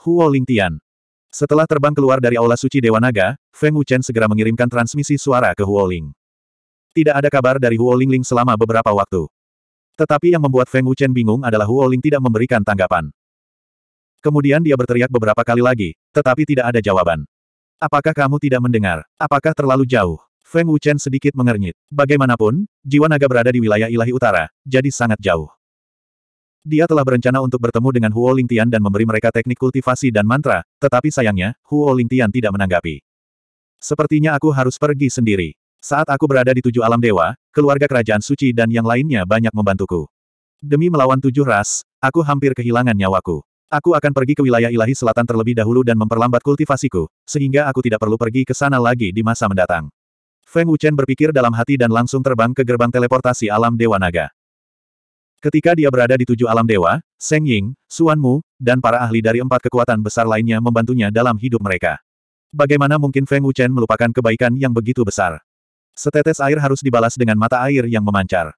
Huo Lingtian. Setelah terbang keluar dari aula suci Dewa Naga, Feng Wuchen segera mengirimkan transmisi suara ke Huo Ling. Tidak ada kabar dari Huo Ling selama beberapa waktu. Tetapi yang membuat Feng Wuchen bingung adalah Huo Ling tidak memberikan tanggapan. Kemudian dia berteriak beberapa kali lagi, tetapi tidak ada jawaban. Apakah kamu tidak mendengar? Apakah terlalu jauh? Feng Wuchen sedikit mengernyit. Bagaimanapun, jiwa naga berada di wilayah ilahi utara, jadi sangat jauh. Dia telah berencana untuk bertemu dengan Huo Lingtian dan memberi mereka teknik kultivasi dan mantra, tetapi sayangnya, Huo Lingtian tidak menanggapi. Sepertinya aku harus pergi sendiri. Saat aku berada di tujuh alam dewa, keluarga kerajaan suci dan yang lainnya banyak membantuku. Demi melawan tujuh ras, aku hampir kehilangan nyawaku. Aku akan pergi ke wilayah ilahi selatan terlebih dahulu dan memperlambat kultivasiku, sehingga aku tidak perlu pergi ke sana lagi di masa mendatang. Feng Wuchen berpikir dalam hati dan langsung terbang ke gerbang teleportasi alam Dewa Naga. Ketika dia berada di tujuh alam dewa, Seng Ying, Suan Mu, dan para ahli dari empat kekuatan besar lainnya membantunya dalam hidup mereka. Bagaimana mungkin Feng Wuchen melupakan kebaikan yang begitu besar? Setetes air harus dibalas dengan mata air yang memancar.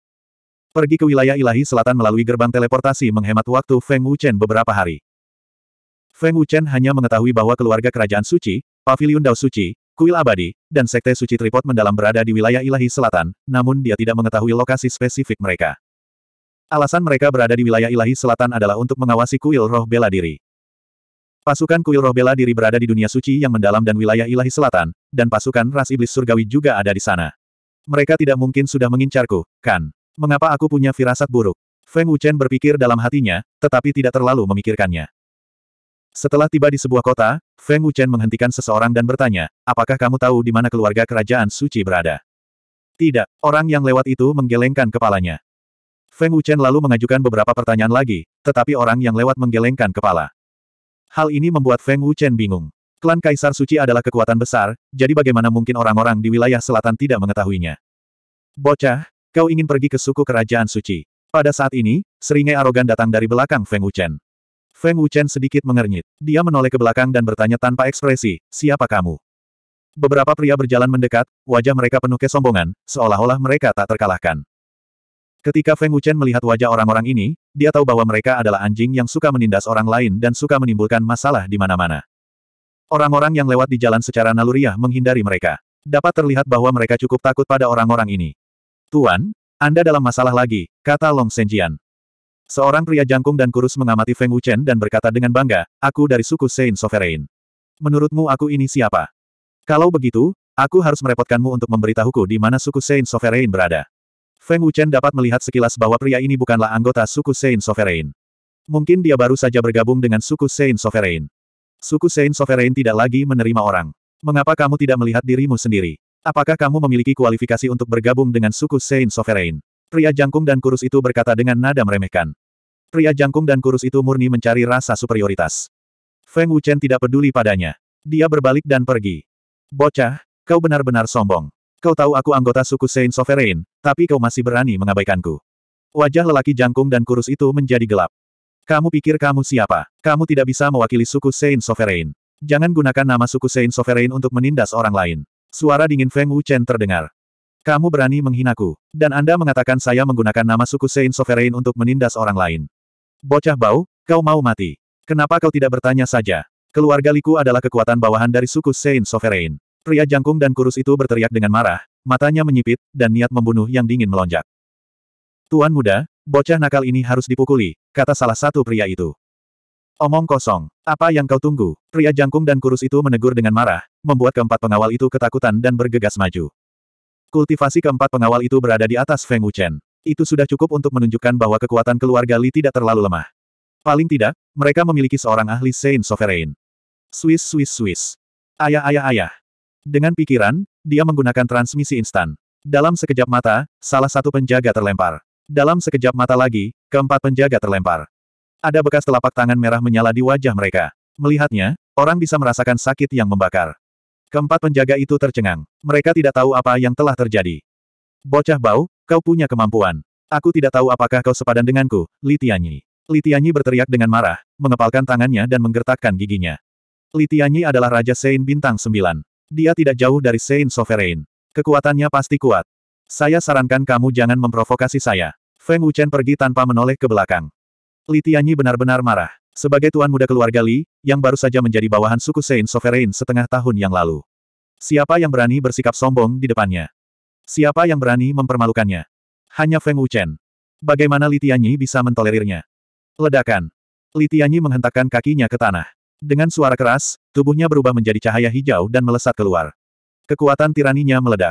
Pergi ke wilayah ilahi selatan melalui gerbang teleportasi menghemat waktu Feng Wuchen beberapa hari. Feng Wuchen hanya mengetahui bahwa keluarga kerajaan suci, Paviliun Dao suci, kuil abadi, dan sekte suci tripod mendalam berada di wilayah ilahi selatan, namun dia tidak mengetahui lokasi spesifik mereka. Alasan mereka berada di wilayah ilahi selatan adalah untuk mengawasi kuil roh bela diri. Pasukan kuil roh bela diri berada di dunia suci yang mendalam dan wilayah ilahi selatan, dan pasukan ras iblis surgawi juga ada di sana. Mereka tidak mungkin sudah mengincarku, kan? Mengapa aku punya firasat buruk? Feng Wuchen berpikir dalam hatinya, tetapi tidak terlalu memikirkannya. Setelah tiba di sebuah kota, Feng Wuchen menghentikan seseorang dan bertanya, apakah kamu tahu di mana keluarga kerajaan suci berada? Tidak, orang yang lewat itu menggelengkan kepalanya. Feng Wuchen lalu mengajukan beberapa pertanyaan lagi, tetapi orang yang lewat menggelengkan kepala. Hal ini membuat Feng Wuchen bingung. Klan Kaisar Suci adalah kekuatan besar, jadi bagaimana mungkin orang-orang di wilayah selatan tidak mengetahuinya? Bocah, kau ingin pergi ke suku kerajaan suci. Pada saat ini, seringai arogan datang dari belakang Feng Wuchen. Feng Wuchen sedikit mengernyit. Dia menoleh ke belakang dan bertanya tanpa ekspresi, siapa kamu? Beberapa pria berjalan mendekat, wajah mereka penuh kesombongan, seolah-olah mereka tak terkalahkan. Ketika Feng Wuchen melihat wajah orang-orang ini, dia tahu bahwa mereka adalah anjing yang suka menindas orang lain dan suka menimbulkan masalah di mana-mana. Orang-orang yang lewat di jalan secara naluriah menghindari mereka. Dapat terlihat bahwa mereka cukup takut pada orang-orang ini. Tuan, Anda dalam masalah lagi, kata Long Senjian. Seorang pria jangkung dan kurus mengamati Feng Wuchen dan berkata dengan bangga, aku dari suku Sein Sovereign. Menurutmu aku ini siapa? Kalau begitu, aku harus merepotkanmu untuk memberitahuku di mana suku Sein Sovereign berada. Feng Wuchen dapat melihat sekilas bahwa pria ini bukanlah anggota suku Saint Sovereign. Mungkin dia baru saja bergabung dengan suku Saint Sovereign. Suku Saint Sovereign tidak lagi menerima orang. Mengapa kamu tidak melihat dirimu sendiri? Apakah kamu memiliki kualifikasi untuk bergabung dengan suku Saint Sovereign? Pria jangkung dan kurus itu berkata dengan nada meremehkan. Pria jangkung dan kurus itu murni mencari rasa superioritas. Feng Wuchen tidak peduli padanya. Dia berbalik dan pergi. Bocah, kau benar-benar sombong. Kau tahu aku anggota suku Saint Sovereign, tapi kau masih berani mengabaikanku. Wajah lelaki jangkung dan kurus itu menjadi gelap. Kamu pikir kamu siapa? Kamu tidak bisa mewakili suku Saint Sovereign. Jangan gunakan nama suku Saint Sovereign untuk menindas orang lain. Suara dingin Feng Wuchen terdengar. Kamu berani menghinaku. Dan Anda mengatakan saya menggunakan nama suku Saint Sovereign untuk menindas orang lain. Bocah bau, kau mau mati. Kenapa kau tidak bertanya saja? Keluarga Liku adalah kekuatan bawahan dari suku Saint Sovereign. Pria jangkung dan kurus itu berteriak dengan marah, matanya menyipit, dan niat membunuh yang dingin melonjak. Tuan muda, bocah nakal ini harus dipukuli, kata salah satu pria itu. Omong kosong, apa yang kau tunggu? Pria jangkung dan kurus itu menegur dengan marah, membuat keempat pengawal itu ketakutan dan bergegas maju. Kultivasi keempat pengawal itu berada di atas Feng Wuchen. Itu sudah cukup untuk menunjukkan bahwa kekuatan keluarga Li tidak terlalu lemah. Paling tidak, mereka memiliki seorang ahli Saint Sovereign. Swiss Swiss Swiss. Ayah ayah ayah. Dengan pikiran, dia menggunakan transmisi instan. Dalam sekejap mata, salah satu penjaga terlempar. Dalam sekejap mata lagi, keempat penjaga terlempar. Ada bekas telapak tangan merah menyala di wajah mereka. Melihatnya, orang bisa merasakan sakit yang membakar. Keempat penjaga itu tercengang. Mereka tidak tahu apa yang telah terjadi. Bocah bau, kau punya kemampuan. Aku tidak tahu apakah kau sepadan denganku, Litianyi. Litianyi berteriak dengan marah, mengepalkan tangannya dan menggertakkan giginya. Litianyi adalah Raja Sein Bintang sembilan. Dia tidak jauh dari Saint Sovereign. Kekuatannya pasti kuat. Saya sarankan kamu jangan memprovokasi saya. Feng Wuchen pergi tanpa menoleh ke belakang. Li Tianyi benar-benar marah. Sebagai tuan muda keluarga Li, yang baru saja menjadi bawahan suku Saint Sovereign setengah tahun yang lalu. Siapa yang berani bersikap sombong di depannya? Siapa yang berani mempermalukannya? Hanya Feng Wuchen. Bagaimana Li Tianyi bisa mentolerirnya? Ledakan. Li Tianyi menghentakkan kakinya ke tanah. Dengan suara keras, tubuhnya berubah menjadi cahaya hijau dan melesat keluar. Kekuatan tiraninya meledak.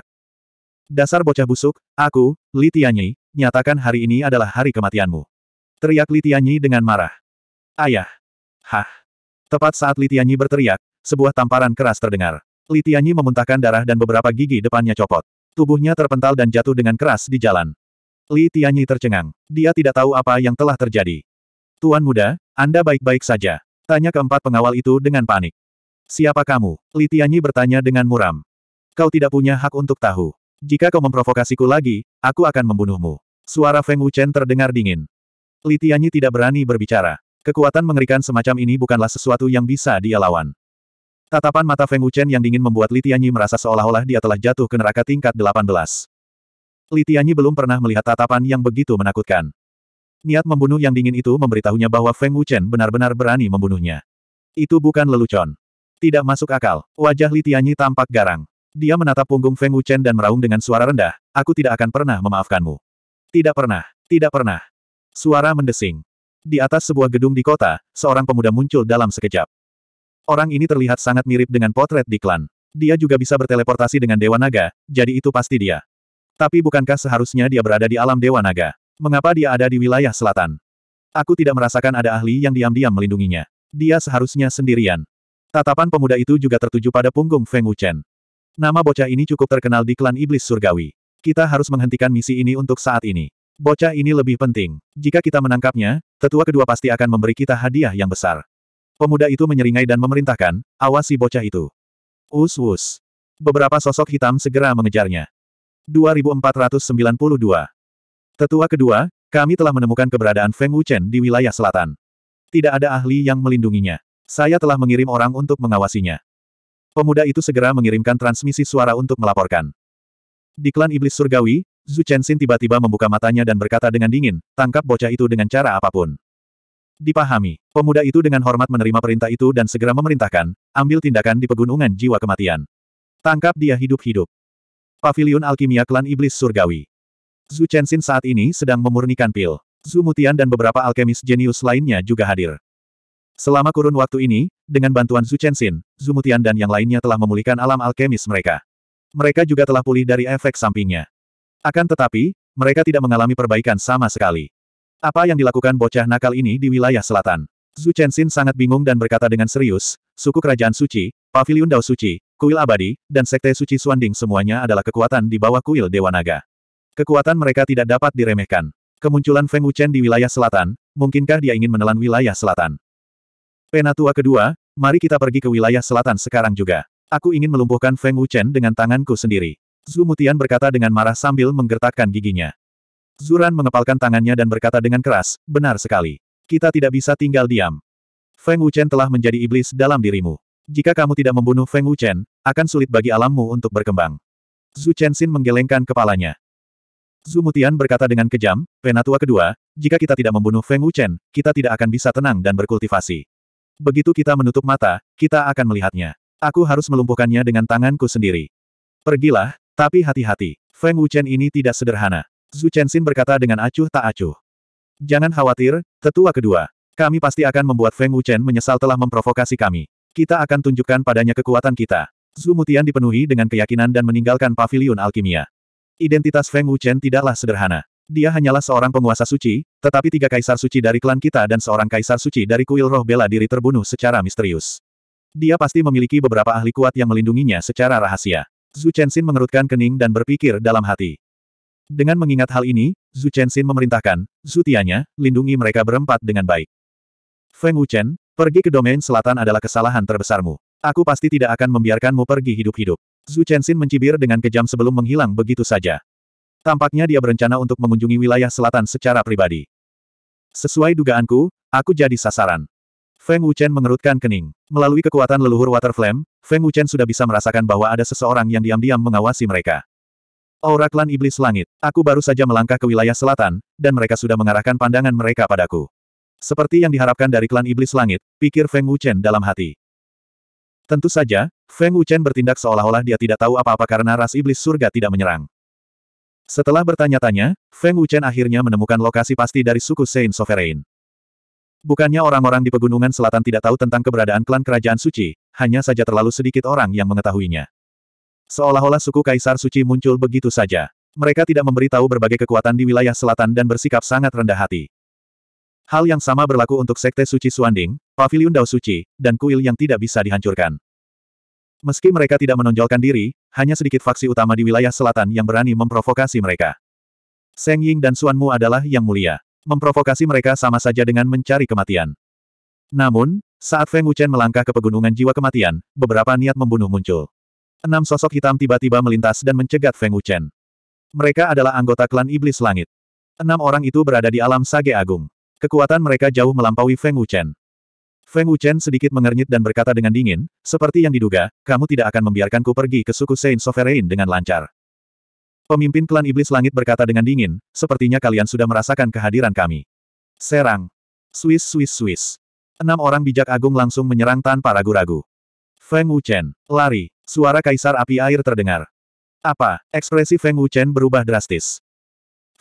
Dasar bocah busuk, aku, Li Tianyi, nyatakan hari ini adalah hari kematianmu. Teriak Li Tianyi dengan marah. Ayah. Hah. Tepat saat Li Tianyi berteriak, sebuah tamparan keras terdengar. Li Tianyi memuntahkan darah dan beberapa gigi depannya copot. Tubuhnya terpental dan jatuh dengan keras di jalan. Li Tianyi tercengang. Dia tidak tahu apa yang telah terjadi. Tuan muda, Anda baik-baik saja. Tanya keempat pengawal itu dengan panik. Siapa kamu? Litianyi bertanya dengan muram. Kau tidak punya hak untuk tahu. Jika kau memprovokasiku lagi, aku akan membunuhmu. Suara Feng Wuchen terdengar dingin. Litianyi tidak berani berbicara. Kekuatan mengerikan semacam ini bukanlah sesuatu yang bisa dia lawan. Tatapan mata Feng Wuchen yang dingin membuat Litianyi merasa seolah-olah dia telah jatuh ke neraka tingkat 18. Litianyi belum pernah melihat tatapan yang begitu menakutkan. Niat membunuh yang dingin itu memberitahunya bahwa Feng Wuchen benar-benar berani membunuhnya. Itu bukan lelucon. Tidak masuk akal. Wajah Li Tianyi tampak garang. Dia menatap punggung Feng Wuchen dan meraung dengan suara rendah, aku tidak akan pernah memaafkanmu. Tidak pernah, tidak pernah. Suara mendesing. Di atas sebuah gedung di kota, seorang pemuda muncul dalam sekejap. Orang ini terlihat sangat mirip dengan potret di klan. Dia juga bisa berteleportasi dengan Dewa Naga, jadi itu pasti dia. Tapi bukankah seharusnya dia berada di alam Dewa Naga? Mengapa dia ada di wilayah selatan? Aku tidak merasakan ada ahli yang diam-diam melindunginya. Dia seharusnya sendirian. Tatapan pemuda itu juga tertuju pada punggung Feng Wuchen. Nama bocah ini cukup terkenal di klan iblis surgawi. Kita harus menghentikan misi ini untuk saat ini. Bocah ini lebih penting. Jika kita menangkapnya, tetua kedua pasti akan memberi kita hadiah yang besar. Pemuda itu menyeringai dan memerintahkan, awasi bocah itu. Us us. Beberapa sosok hitam segera mengejarnya. 2492. Tetua kedua, kami telah menemukan keberadaan Feng Wuchen di wilayah selatan. Tidak ada ahli yang melindunginya. Saya telah mengirim orang untuk mengawasinya. Pemuda itu segera mengirimkan transmisi suara untuk melaporkan. Di klan iblis surgawi, Zhu Chenxin tiba-tiba membuka matanya dan berkata dengan dingin, tangkap bocah itu dengan cara apapun. Dipahami, pemuda itu dengan hormat menerima perintah itu dan segera memerintahkan, ambil tindakan di pegunungan jiwa kematian. Tangkap dia hidup-hidup. Paviliun Alkimia Klan Iblis Surgawi Zhu Chenxin saat ini sedang memurnikan pil. Zhu Mutian dan beberapa alkemis jenius lainnya juga hadir. Selama kurun waktu ini, dengan bantuan Zhu Chenxin, Zhu Mutian dan yang lainnya telah memulihkan alam alkemis mereka. Mereka juga telah pulih dari efek sampingnya. Akan tetapi, mereka tidak mengalami perbaikan sama sekali. Apa yang dilakukan bocah nakal ini di wilayah selatan? Zhu Chenxin sangat bingung dan berkata dengan serius, suku kerajaan suci, pavilion Dao suci, kuil abadi, dan sekte suci Suanding semuanya adalah kekuatan di bawah kuil Dewa Naga. Kekuatan mereka tidak dapat diremehkan. Kemunculan Feng Wuchen di wilayah selatan, mungkinkah dia ingin menelan wilayah selatan? Penatua kedua, mari kita pergi ke wilayah selatan sekarang juga. Aku ingin melumpuhkan Feng Wuchen dengan tanganku sendiri. Zhu Mutian berkata dengan marah sambil menggertakkan giginya. Zuran mengepalkan tangannya dan berkata dengan keras, benar sekali. Kita tidak bisa tinggal diam. Feng Wuchen telah menjadi iblis dalam dirimu. Jika kamu tidak membunuh Feng Wuchen, akan sulit bagi alammu untuk berkembang. Zhu Chenxin menggelengkan kepalanya. Zumutian berkata dengan kejam, Penatua kedua, jika kita tidak membunuh Feng Wuchen, kita tidak akan bisa tenang dan berkultivasi. Begitu kita menutup mata, kita akan melihatnya. Aku harus melumpuhkannya dengan tanganku sendiri. Pergilah, tapi hati-hati. Feng Wuchen ini tidak sederhana. Zhu Chenxin berkata dengan acuh tak acuh. Jangan khawatir, tetua kedua. Kami pasti akan membuat Feng Wuchen menyesal telah memprovokasi kami. Kita akan tunjukkan padanya kekuatan kita. Mutian dipenuhi dengan keyakinan dan meninggalkan pavilion alkimia. Identitas Feng Wuchen tidaklah sederhana. Dia hanyalah seorang penguasa suci, tetapi tiga kaisar suci dari klan kita dan seorang kaisar suci dari kuil roh bela diri terbunuh secara misterius. Dia pasti memiliki beberapa ahli kuat yang melindunginya secara rahasia. Zhu Chenxin mengerutkan kening dan berpikir dalam hati. Dengan mengingat hal ini, Zhu Chenxin memerintahkan, Zutianya, lindungi mereka berempat dengan baik. Feng Wuchen, pergi ke domain selatan adalah kesalahan terbesarmu. Aku pasti tidak akan membiarkanmu pergi hidup-hidup. Zhu Chenxin mencibir dengan kejam sebelum menghilang begitu saja. Tampaknya dia berencana untuk mengunjungi wilayah selatan secara pribadi. Sesuai dugaanku, aku jadi sasaran. Feng Wuchen mengerutkan kening. Melalui kekuatan leluhur Water Flame, Feng Wuchen sudah bisa merasakan bahwa ada seseorang yang diam-diam mengawasi mereka. Aura klan iblis langit, aku baru saja melangkah ke wilayah selatan, dan mereka sudah mengarahkan pandangan mereka padaku. Seperti yang diharapkan dari klan iblis langit, pikir Feng Wuchen dalam hati. Tentu saja, Feng Wuchen bertindak seolah-olah dia tidak tahu apa-apa karena ras iblis surga tidak menyerang. Setelah bertanya-tanya, Feng Wuchen akhirnya menemukan lokasi pasti dari suku Saint Sovereign. Bukannya orang-orang di pegunungan selatan tidak tahu tentang keberadaan klan kerajaan suci, hanya saja terlalu sedikit orang yang mengetahuinya. Seolah-olah suku Kaisar Suci muncul begitu saja. Mereka tidak memberitahu berbagai kekuatan di wilayah selatan dan bersikap sangat rendah hati. Hal yang sama berlaku untuk Sekte Suci Suanding, pavilion Dao Suci, dan kuil yang tidak bisa dihancurkan. Meski mereka tidak menonjolkan diri, hanya sedikit faksi utama di wilayah selatan yang berani memprovokasi mereka. Seng Ying dan Suan Mu adalah yang mulia. Memprovokasi mereka sama saja dengan mencari kematian. Namun, saat Feng Wuchen melangkah ke pegunungan jiwa kematian, beberapa niat membunuh muncul. Enam sosok hitam tiba-tiba melintas dan mencegat Feng Wuchen. Mereka adalah anggota klan Iblis Langit. Enam orang itu berada di alam Sage Agung. Kekuatan mereka jauh melampaui Feng Wuchen. Feng Wuchen sedikit mengernyit dan berkata dengan dingin, seperti yang diduga, kamu tidak akan membiarkanku pergi ke suku Saint Sovereign dengan lancar. Pemimpin klan Iblis Langit berkata dengan dingin, sepertinya kalian sudah merasakan kehadiran kami. Serang. Swiss Swiss Swiss. Enam orang bijak agung langsung menyerang tanpa ragu-ragu. Feng Wuchen, lari, suara kaisar api air terdengar. Apa, ekspresi Feng Wuchen berubah drastis.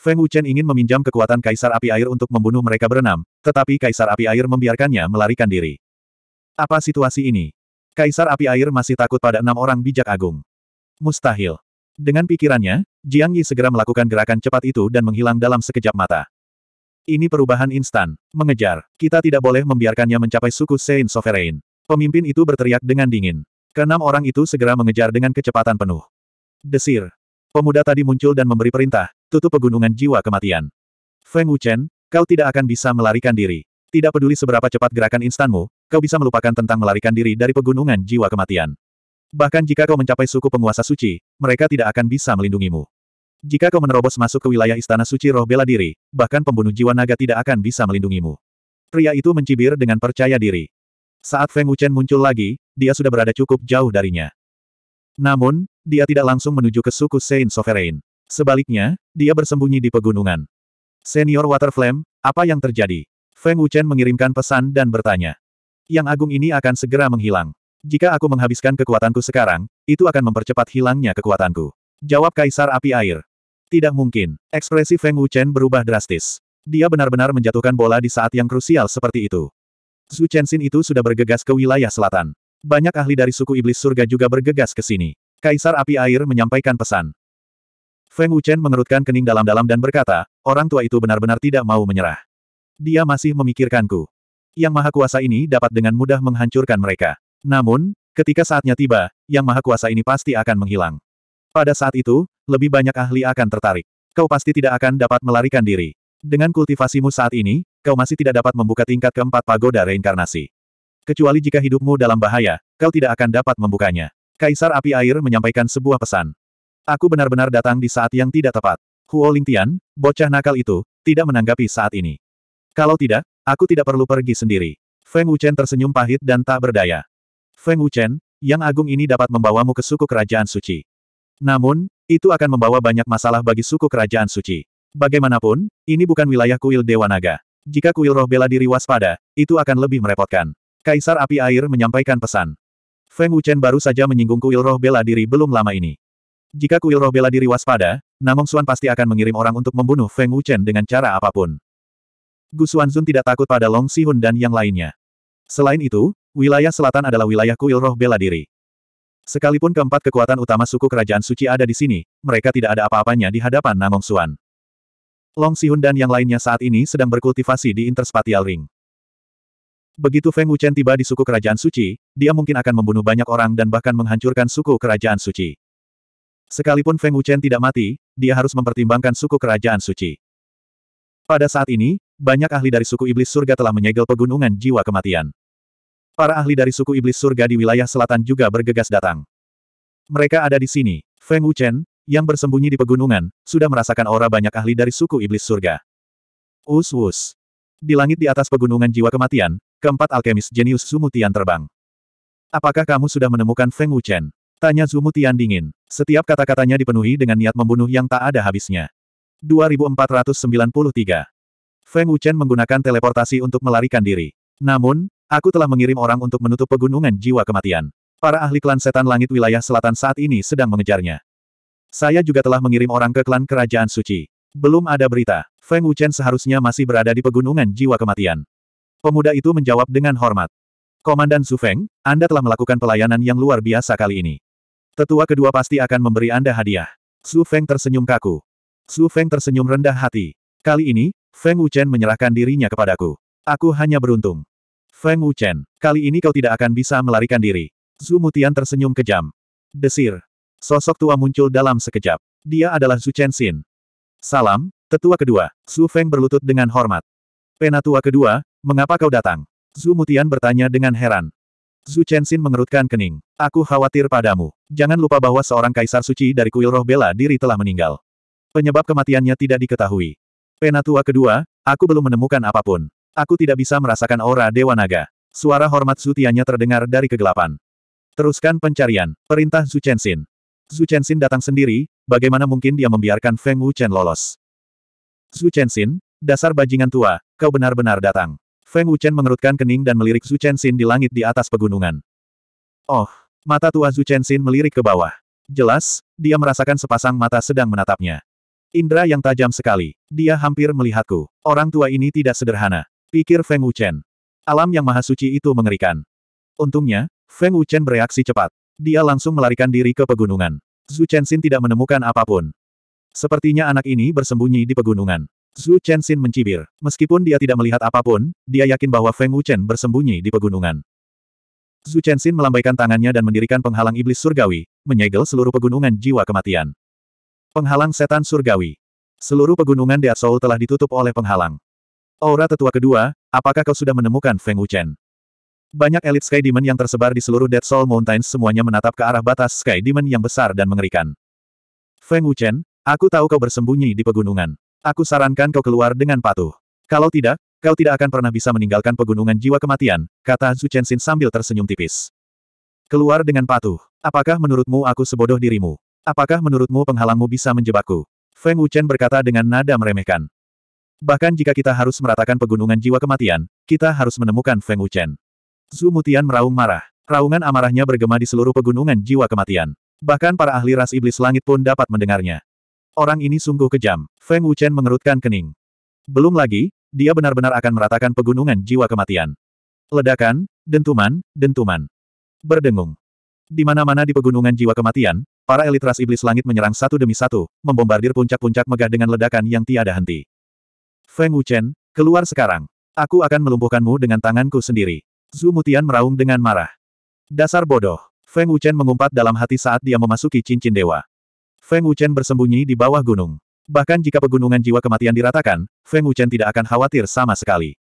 Feng Wuchen ingin meminjam kekuatan Kaisar Api Air untuk membunuh mereka berenam, tetapi Kaisar Api Air membiarkannya melarikan diri. Apa situasi ini? Kaisar Api Air masih takut pada enam orang bijak agung. Mustahil. Dengan pikirannya, Jiang Yi segera melakukan gerakan cepat itu dan menghilang dalam sekejap mata. Ini perubahan instan. Mengejar. Kita tidak boleh membiarkannya mencapai suku Sein Sovereign. Pemimpin itu berteriak dengan dingin. Keenam orang itu segera mengejar dengan kecepatan penuh. Desir. Pemuda tadi muncul dan memberi perintah, Tutup pegunungan jiwa kematian. Feng Wuchen, kau tidak akan bisa melarikan diri. Tidak peduli seberapa cepat gerakan instanmu, kau bisa melupakan tentang melarikan diri dari pegunungan jiwa kematian. Bahkan jika kau mencapai suku penguasa suci, mereka tidak akan bisa melindungimu. Jika kau menerobos masuk ke wilayah istana suci roh bela diri, bahkan pembunuh jiwa naga tidak akan bisa melindungimu. Pria itu mencibir dengan percaya diri. Saat Feng Wuchen muncul lagi, dia sudah berada cukup jauh darinya. Namun, dia tidak langsung menuju ke suku Saint Sovereign. Sebaliknya, dia bersembunyi di pegunungan. Senior Waterflame, apa yang terjadi? Feng Wuchen mengirimkan pesan dan bertanya. Yang agung ini akan segera menghilang. Jika aku menghabiskan kekuatanku sekarang, itu akan mempercepat hilangnya kekuatanku. Jawab Kaisar Api Air. Tidak mungkin. Ekspresi Feng Wuchen berubah drastis. Dia benar-benar menjatuhkan bola di saat yang krusial seperti itu. Zhu Chenxin itu sudah bergegas ke wilayah selatan. Banyak ahli dari suku iblis surga juga bergegas ke sini. Kaisar Api Air menyampaikan pesan. Feng Wuchen mengerutkan kening dalam-dalam dan berkata, orang tua itu benar-benar tidak mau menyerah. Dia masih memikirkanku. Yang Maha Kuasa ini dapat dengan mudah menghancurkan mereka. Namun, ketika saatnya tiba, Yang Maha Kuasa ini pasti akan menghilang. Pada saat itu, lebih banyak ahli akan tertarik. Kau pasti tidak akan dapat melarikan diri. Dengan kultivasimu saat ini, kau masih tidak dapat membuka tingkat keempat pagoda reinkarnasi. Kecuali jika hidupmu dalam bahaya, kau tidak akan dapat membukanya. Kaisar Api Air menyampaikan sebuah pesan. Aku benar-benar datang di saat yang tidak tepat. Huo Lingtian, bocah nakal itu, tidak menanggapi saat ini. Kalau tidak, aku tidak perlu pergi sendiri. Feng Wuchen tersenyum pahit dan tak berdaya. Feng Wuchen, yang agung ini dapat membawamu ke suku kerajaan suci. Namun, itu akan membawa banyak masalah bagi suku kerajaan suci. Bagaimanapun, ini bukan wilayah kuil Dewa Naga. Jika kuil roh bela diri waspada, itu akan lebih merepotkan. Kaisar Api Air menyampaikan pesan. Feng Wuchen baru saja menyinggung kuil roh bela diri belum lama ini. Jika kuil roh bela diri waspada, Namong Suan pasti akan mengirim orang untuk membunuh Feng Wuchen dengan cara apapun. Gu Zun tidak takut pada Long Sihun dan yang lainnya. Selain itu, wilayah selatan adalah wilayah kuil roh bela diri. Sekalipun keempat kekuatan utama suku kerajaan suci ada di sini, mereka tidak ada apa-apanya di hadapan Namong Suan. Long Sihun dan yang lainnya saat ini sedang berkultivasi di Interspatial Ring. Begitu Feng Wuchen tiba di suku kerajaan suci, dia mungkin akan membunuh banyak orang dan bahkan menghancurkan suku kerajaan suci. Sekalipun Feng Wuchen tidak mati, dia harus mempertimbangkan suku kerajaan suci. Pada saat ini, banyak ahli dari suku iblis surga telah menyegel pegunungan jiwa kematian. Para ahli dari suku iblis surga di wilayah selatan juga bergegas datang. Mereka ada di sini. Feng Wuchen, yang bersembunyi di pegunungan, sudah merasakan aura banyak ahli dari suku iblis surga. Us-us. Di langit di atas pegunungan jiwa kematian, keempat alkemis jenius Sumutian terbang. Apakah kamu sudah menemukan Feng Wuchen? Tanya Zumutian dingin. Setiap kata-katanya dipenuhi dengan niat membunuh yang tak ada habisnya. 2493. Feng Wuchen menggunakan teleportasi untuk melarikan diri. Namun, aku telah mengirim orang untuk menutup pegunungan jiwa kematian. Para ahli klan setan langit wilayah selatan saat ini sedang mengejarnya. Saya juga telah mengirim orang ke klan kerajaan suci. Belum ada berita. Feng Wuchen seharusnya masih berada di pegunungan jiwa kematian. Pemuda itu menjawab dengan hormat. Komandan Su Feng, Anda telah melakukan pelayanan yang luar biasa kali ini. Tetua kedua pasti akan memberi Anda hadiah. Su Feng tersenyum kaku. Su Feng tersenyum rendah hati. Kali ini, Feng Wuchen menyerahkan dirinya kepadaku. Aku hanya beruntung. Feng Wuchen, kali ini kau tidak akan bisa melarikan diri. Zhu Mutian tersenyum kejam. Desir. Sosok tua muncul dalam sekejap. Dia adalah Zhu Chen Salam, tetua kedua. Su Feng berlutut dengan hormat. Penatua kedua, mengapa kau datang? Zhu Mutian bertanya dengan heran. Zhu Chenxin mengerutkan kening. Aku khawatir padamu. Jangan lupa bahwa seorang kaisar suci dari kuil roh bela diri telah meninggal. Penyebab kematiannya tidak diketahui. Penatua kedua, aku belum menemukan apapun. Aku tidak bisa merasakan aura Dewa Naga. Suara hormat Zhu Tiannya terdengar dari kegelapan. Teruskan pencarian, perintah Zhu Chenxin. Zhu Chenxin datang sendiri, bagaimana mungkin dia membiarkan Feng Wuchen lolos? Zhu Chenxin, dasar bajingan tua, kau benar-benar datang. Feng Wuchen mengerutkan kening dan melirik Zhu Chenxin di langit di atas pegunungan. Oh, mata tua Zhu Chenxin melirik ke bawah. Jelas, dia merasakan sepasang mata sedang menatapnya. Indra yang tajam sekali. Dia hampir melihatku. Orang tua ini tidak sederhana. Pikir Feng Wuchen. Alam yang maha suci itu mengerikan. Untungnya, Feng Wuchen bereaksi cepat. Dia langsung melarikan diri ke pegunungan. Zhu Chenxin tidak menemukan apapun. Sepertinya anak ini bersembunyi di pegunungan. Zhu chen Xin mencibir. Meskipun dia tidak melihat apapun, dia yakin bahwa Feng Wuchen bersembunyi di pegunungan. Zhu chen Xin melambaikan tangannya dan mendirikan penghalang iblis surgawi, menyegel seluruh pegunungan jiwa kematian. Penghalang setan surgawi. Seluruh pegunungan Dead Soul telah ditutup oleh penghalang. Aura tetua kedua, apakah kau sudah menemukan Feng Wuchen? Banyak elit Sky Demon yang tersebar di seluruh Dead Soul Mountains semuanya menatap ke arah batas Sky Demon yang besar dan mengerikan. Feng Wuchen, aku tahu kau bersembunyi di pegunungan. Aku sarankan kau keluar dengan patuh. Kalau tidak, kau tidak akan pernah bisa meninggalkan pegunungan jiwa kematian, kata Zhu Chenxin sambil tersenyum tipis. Keluar dengan patuh. Apakah menurutmu aku sebodoh dirimu? Apakah menurutmu penghalangmu bisa menjebakku? Feng Wuchen berkata dengan nada meremehkan. Bahkan jika kita harus meratakan pegunungan jiwa kematian, kita harus menemukan Feng Wuchen. Zhu Mutian meraung marah. Raungan amarahnya bergema di seluruh pegunungan jiwa kematian. Bahkan para ahli ras iblis langit pun dapat mendengarnya. Orang ini sungguh kejam. Feng Wuchen mengerutkan kening. Belum lagi, dia benar-benar akan meratakan pegunungan jiwa kematian. Ledakan, dentuman, dentuman. Berdengung. Di mana-mana di pegunungan jiwa kematian, para elit ras iblis langit menyerang satu demi satu, membombardir puncak-puncak megah dengan ledakan yang tiada henti. Feng Wuchen, keluar sekarang. Aku akan melumpuhkanmu dengan tanganku sendiri. Zhu Mutian meraung dengan marah. Dasar bodoh. Feng Wuchen mengumpat dalam hati saat dia memasuki cincin dewa. Feng Wuchen bersembunyi di bawah gunung. Bahkan jika pegunungan jiwa kematian diratakan, Feng Wuchen tidak akan khawatir sama sekali.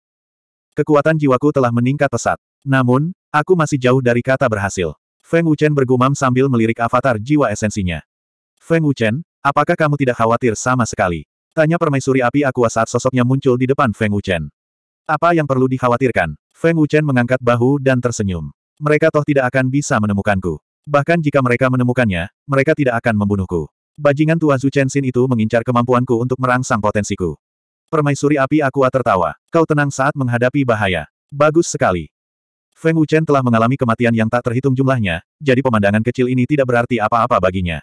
Kekuatan jiwaku telah meningkat pesat. Namun, aku masih jauh dari kata berhasil. Feng Wuchen bergumam sambil melirik avatar jiwa esensinya. Feng Wuchen, apakah kamu tidak khawatir sama sekali? Tanya permaisuri api aku saat sosoknya muncul di depan Feng Wuchen. Apa yang perlu dikhawatirkan? Feng Wuchen mengangkat bahu dan tersenyum. Mereka toh tidak akan bisa menemukanku. Bahkan jika mereka menemukannya, mereka tidak akan membunuhku. Bajingan tua Zhu Chenxin sin itu mengincar kemampuanku untuk merangsang potensiku. Permaisuri api Aqua tertawa. Kau tenang saat menghadapi bahaya. Bagus sekali. Feng Wuchen telah mengalami kematian yang tak terhitung jumlahnya, jadi pemandangan kecil ini tidak berarti apa-apa baginya.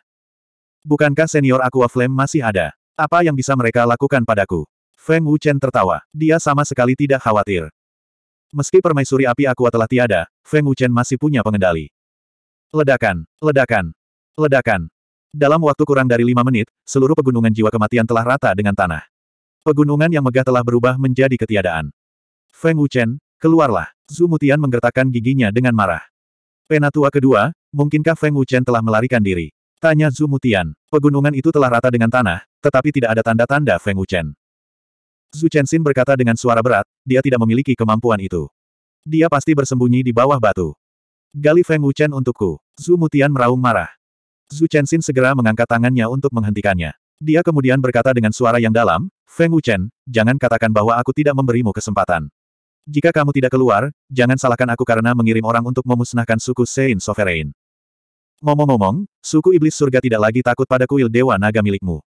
Bukankah senior Aqua Flame masih ada? Apa yang bisa mereka lakukan padaku? Feng Wuchen tertawa. Dia sama sekali tidak khawatir. Meski permaisuri api Aqua telah tiada, Feng Wuchen masih punya pengendali. Ledakan, ledakan, ledakan. Dalam waktu kurang dari lima menit, seluruh pegunungan jiwa kematian telah rata dengan tanah. Pegunungan yang megah telah berubah menjadi ketiadaan. Feng Wuchen, keluarlah. Zhu Mutian menggertakkan giginya dengan marah. Penatua kedua, mungkinkah Feng Wuchen telah melarikan diri? Tanya Zhu Mutian. Pegunungan itu telah rata dengan tanah, tetapi tidak ada tanda-tanda Feng Wuchen. Zhu Chenxin berkata dengan suara berat, dia tidak memiliki kemampuan itu. Dia pasti bersembunyi di bawah batu. Gali Feng Wuchen untukku. Zhu Mutian meraung marah. Zhu Chenxin segera mengangkat tangannya untuk menghentikannya. Dia kemudian berkata dengan suara yang dalam, Feng Wuchen, jangan katakan bahwa aku tidak memberimu kesempatan. Jika kamu tidak keluar, jangan salahkan aku karena mengirim orang untuk memusnahkan suku Sein Sovereign. Ngomong-ngomong, suku iblis surga tidak lagi takut pada kuil Dewa Naga milikmu.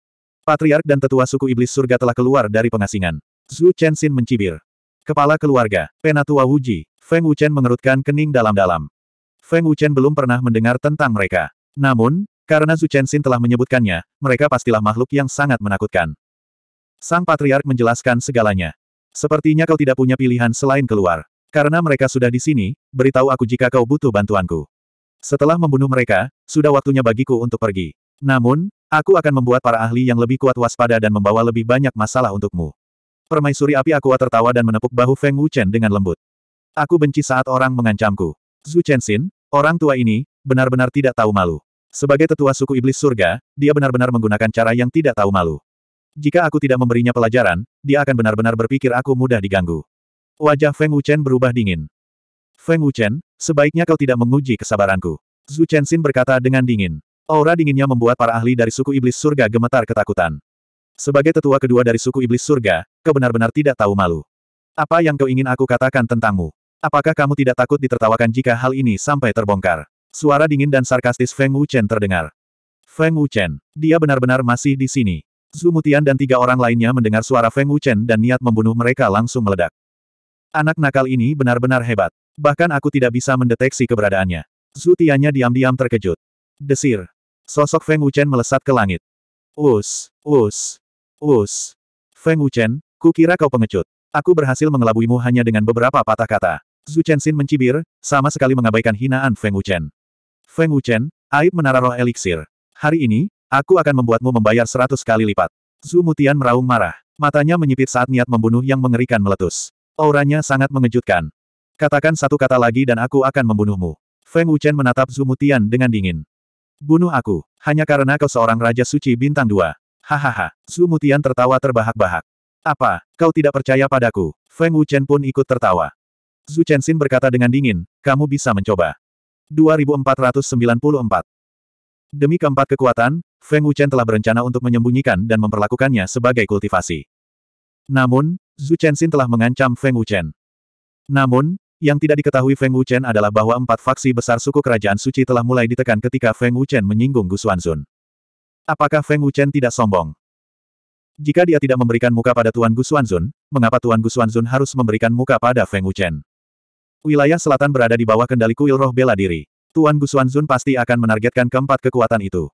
Patriark dan tetua suku iblis surga telah keluar dari pengasingan. Zhu Chenxin mencibir. Kepala keluarga, Penatua Wuji, Feng Wuchen mengerutkan kening dalam-dalam. Feng Wuchen belum pernah mendengar tentang mereka. Namun, karena Zhu Chenxin telah menyebutkannya, mereka pastilah makhluk yang sangat menakutkan. Sang Patriark menjelaskan segalanya. Sepertinya kau tidak punya pilihan selain keluar. Karena mereka sudah di sini, beritahu aku jika kau butuh bantuanku. Setelah membunuh mereka, sudah waktunya bagiku untuk pergi. Namun, aku akan membuat para ahli yang lebih kuat waspada dan membawa lebih banyak masalah untukmu. Permaisuri api Aku tertawa dan menepuk bahu Feng Wuchen dengan lembut. Aku benci saat orang mengancamku. Zhu Chenxin, orang tua ini, benar-benar tidak tahu malu. Sebagai tetua suku iblis surga, dia benar-benar menggunakan cara yang tidak tahu malu. Jika aku tidak memberinya pelajaran, dia akan benar-benar berpikir aku mudah diganggu. Wajah Feng Wuchen berubah dingin. Feng Wuchen, sebaiknya kau tidak menguji kesabaranku. Zhu Chenxin berkata dengan dingin. Aura dinginnya membuat para ahli dari suku iblis surga gemetar ketakutan. Sebagai tetua kedua dari suku iblis surga, kau benar-benar tidak tahu malu. Apa yang kau ingin aku katakan tentangmu? Apakah kamu tidak takut ditertawakan jika hal ini sampai terbongkar? Suara dingin dan sarkastis Feng Wuchen terdengar. Feng Wuchen, dia benar-benar masih di sini. Zumutian dan tiga orang lainnya mendengar suara Feng Wuchen dan niat membunuh mereka langsung meledak. Anak nakal ini benar-benar hebat. Bahkan aku tidak bisa mendeteksi keberadaannya. Zutianya diam-diam terkejut. Desir. Sosok Feng Wuchen melesat ke langit. Us, us, us. Feng Wuchen, kukira kau pengecut. Aku berhasil mengelabuimu hanya dengan beberapa patah kata. Zhu mencibir, sama sekali mengabaikan hinaan Feng Wuchen. Feng Wuchen, aib menara roh eliksir. Hari ini, aku akan membuatmu membayar seratus kali lipat. Zhu Mutian meraung marah. Matanya menyipit saat niat membunuh yang mengerikan meletus. Auranya sangat mengejutkan. Katakan satu kata lagi dan aku akan membunuhmu. Feng Wuchen menatap Zhu Mutian dengan dingin. Bunuh aku, hanya karena kau seorang Raja Suci Bintang Dua. Hahaha, Zhu Mutian tertawa terbahak-bahak. Apa, kau tidak percaya padaku? Feng Wuchen pun ikut tertawa. Zhu Chenxin berkata dengan dingin, kamu bisa mencoba. 2494. Demi keempat kekuatan, Feng Wuchen telah berencana untuk menyembunyikan dan memperlakukannya sebagai kultivasi. Namun, Zhu Chenxin telah mengancam Feng Wuchen. Namun, yang tidak diketahui Feng Wuchen adalah bahwa empat faksi besar suku kerajaan suci telah mulai ditekan ketika Feng Wuchen menyinggung Gu Xuanzun. Apakah Feng Wuchen tidak sombong? Jika dia tidak memberikan muka pada Tuan Gu Xuanzun, mengapa Tuan Gu Xuanzun harus memberikan muka pada Feng Wuchen? Wilayah selatan berada di bawah kendali kuil roh bela diri. Tuan Gusuanzun pasti akan menargetkan keempat kekuatan itu.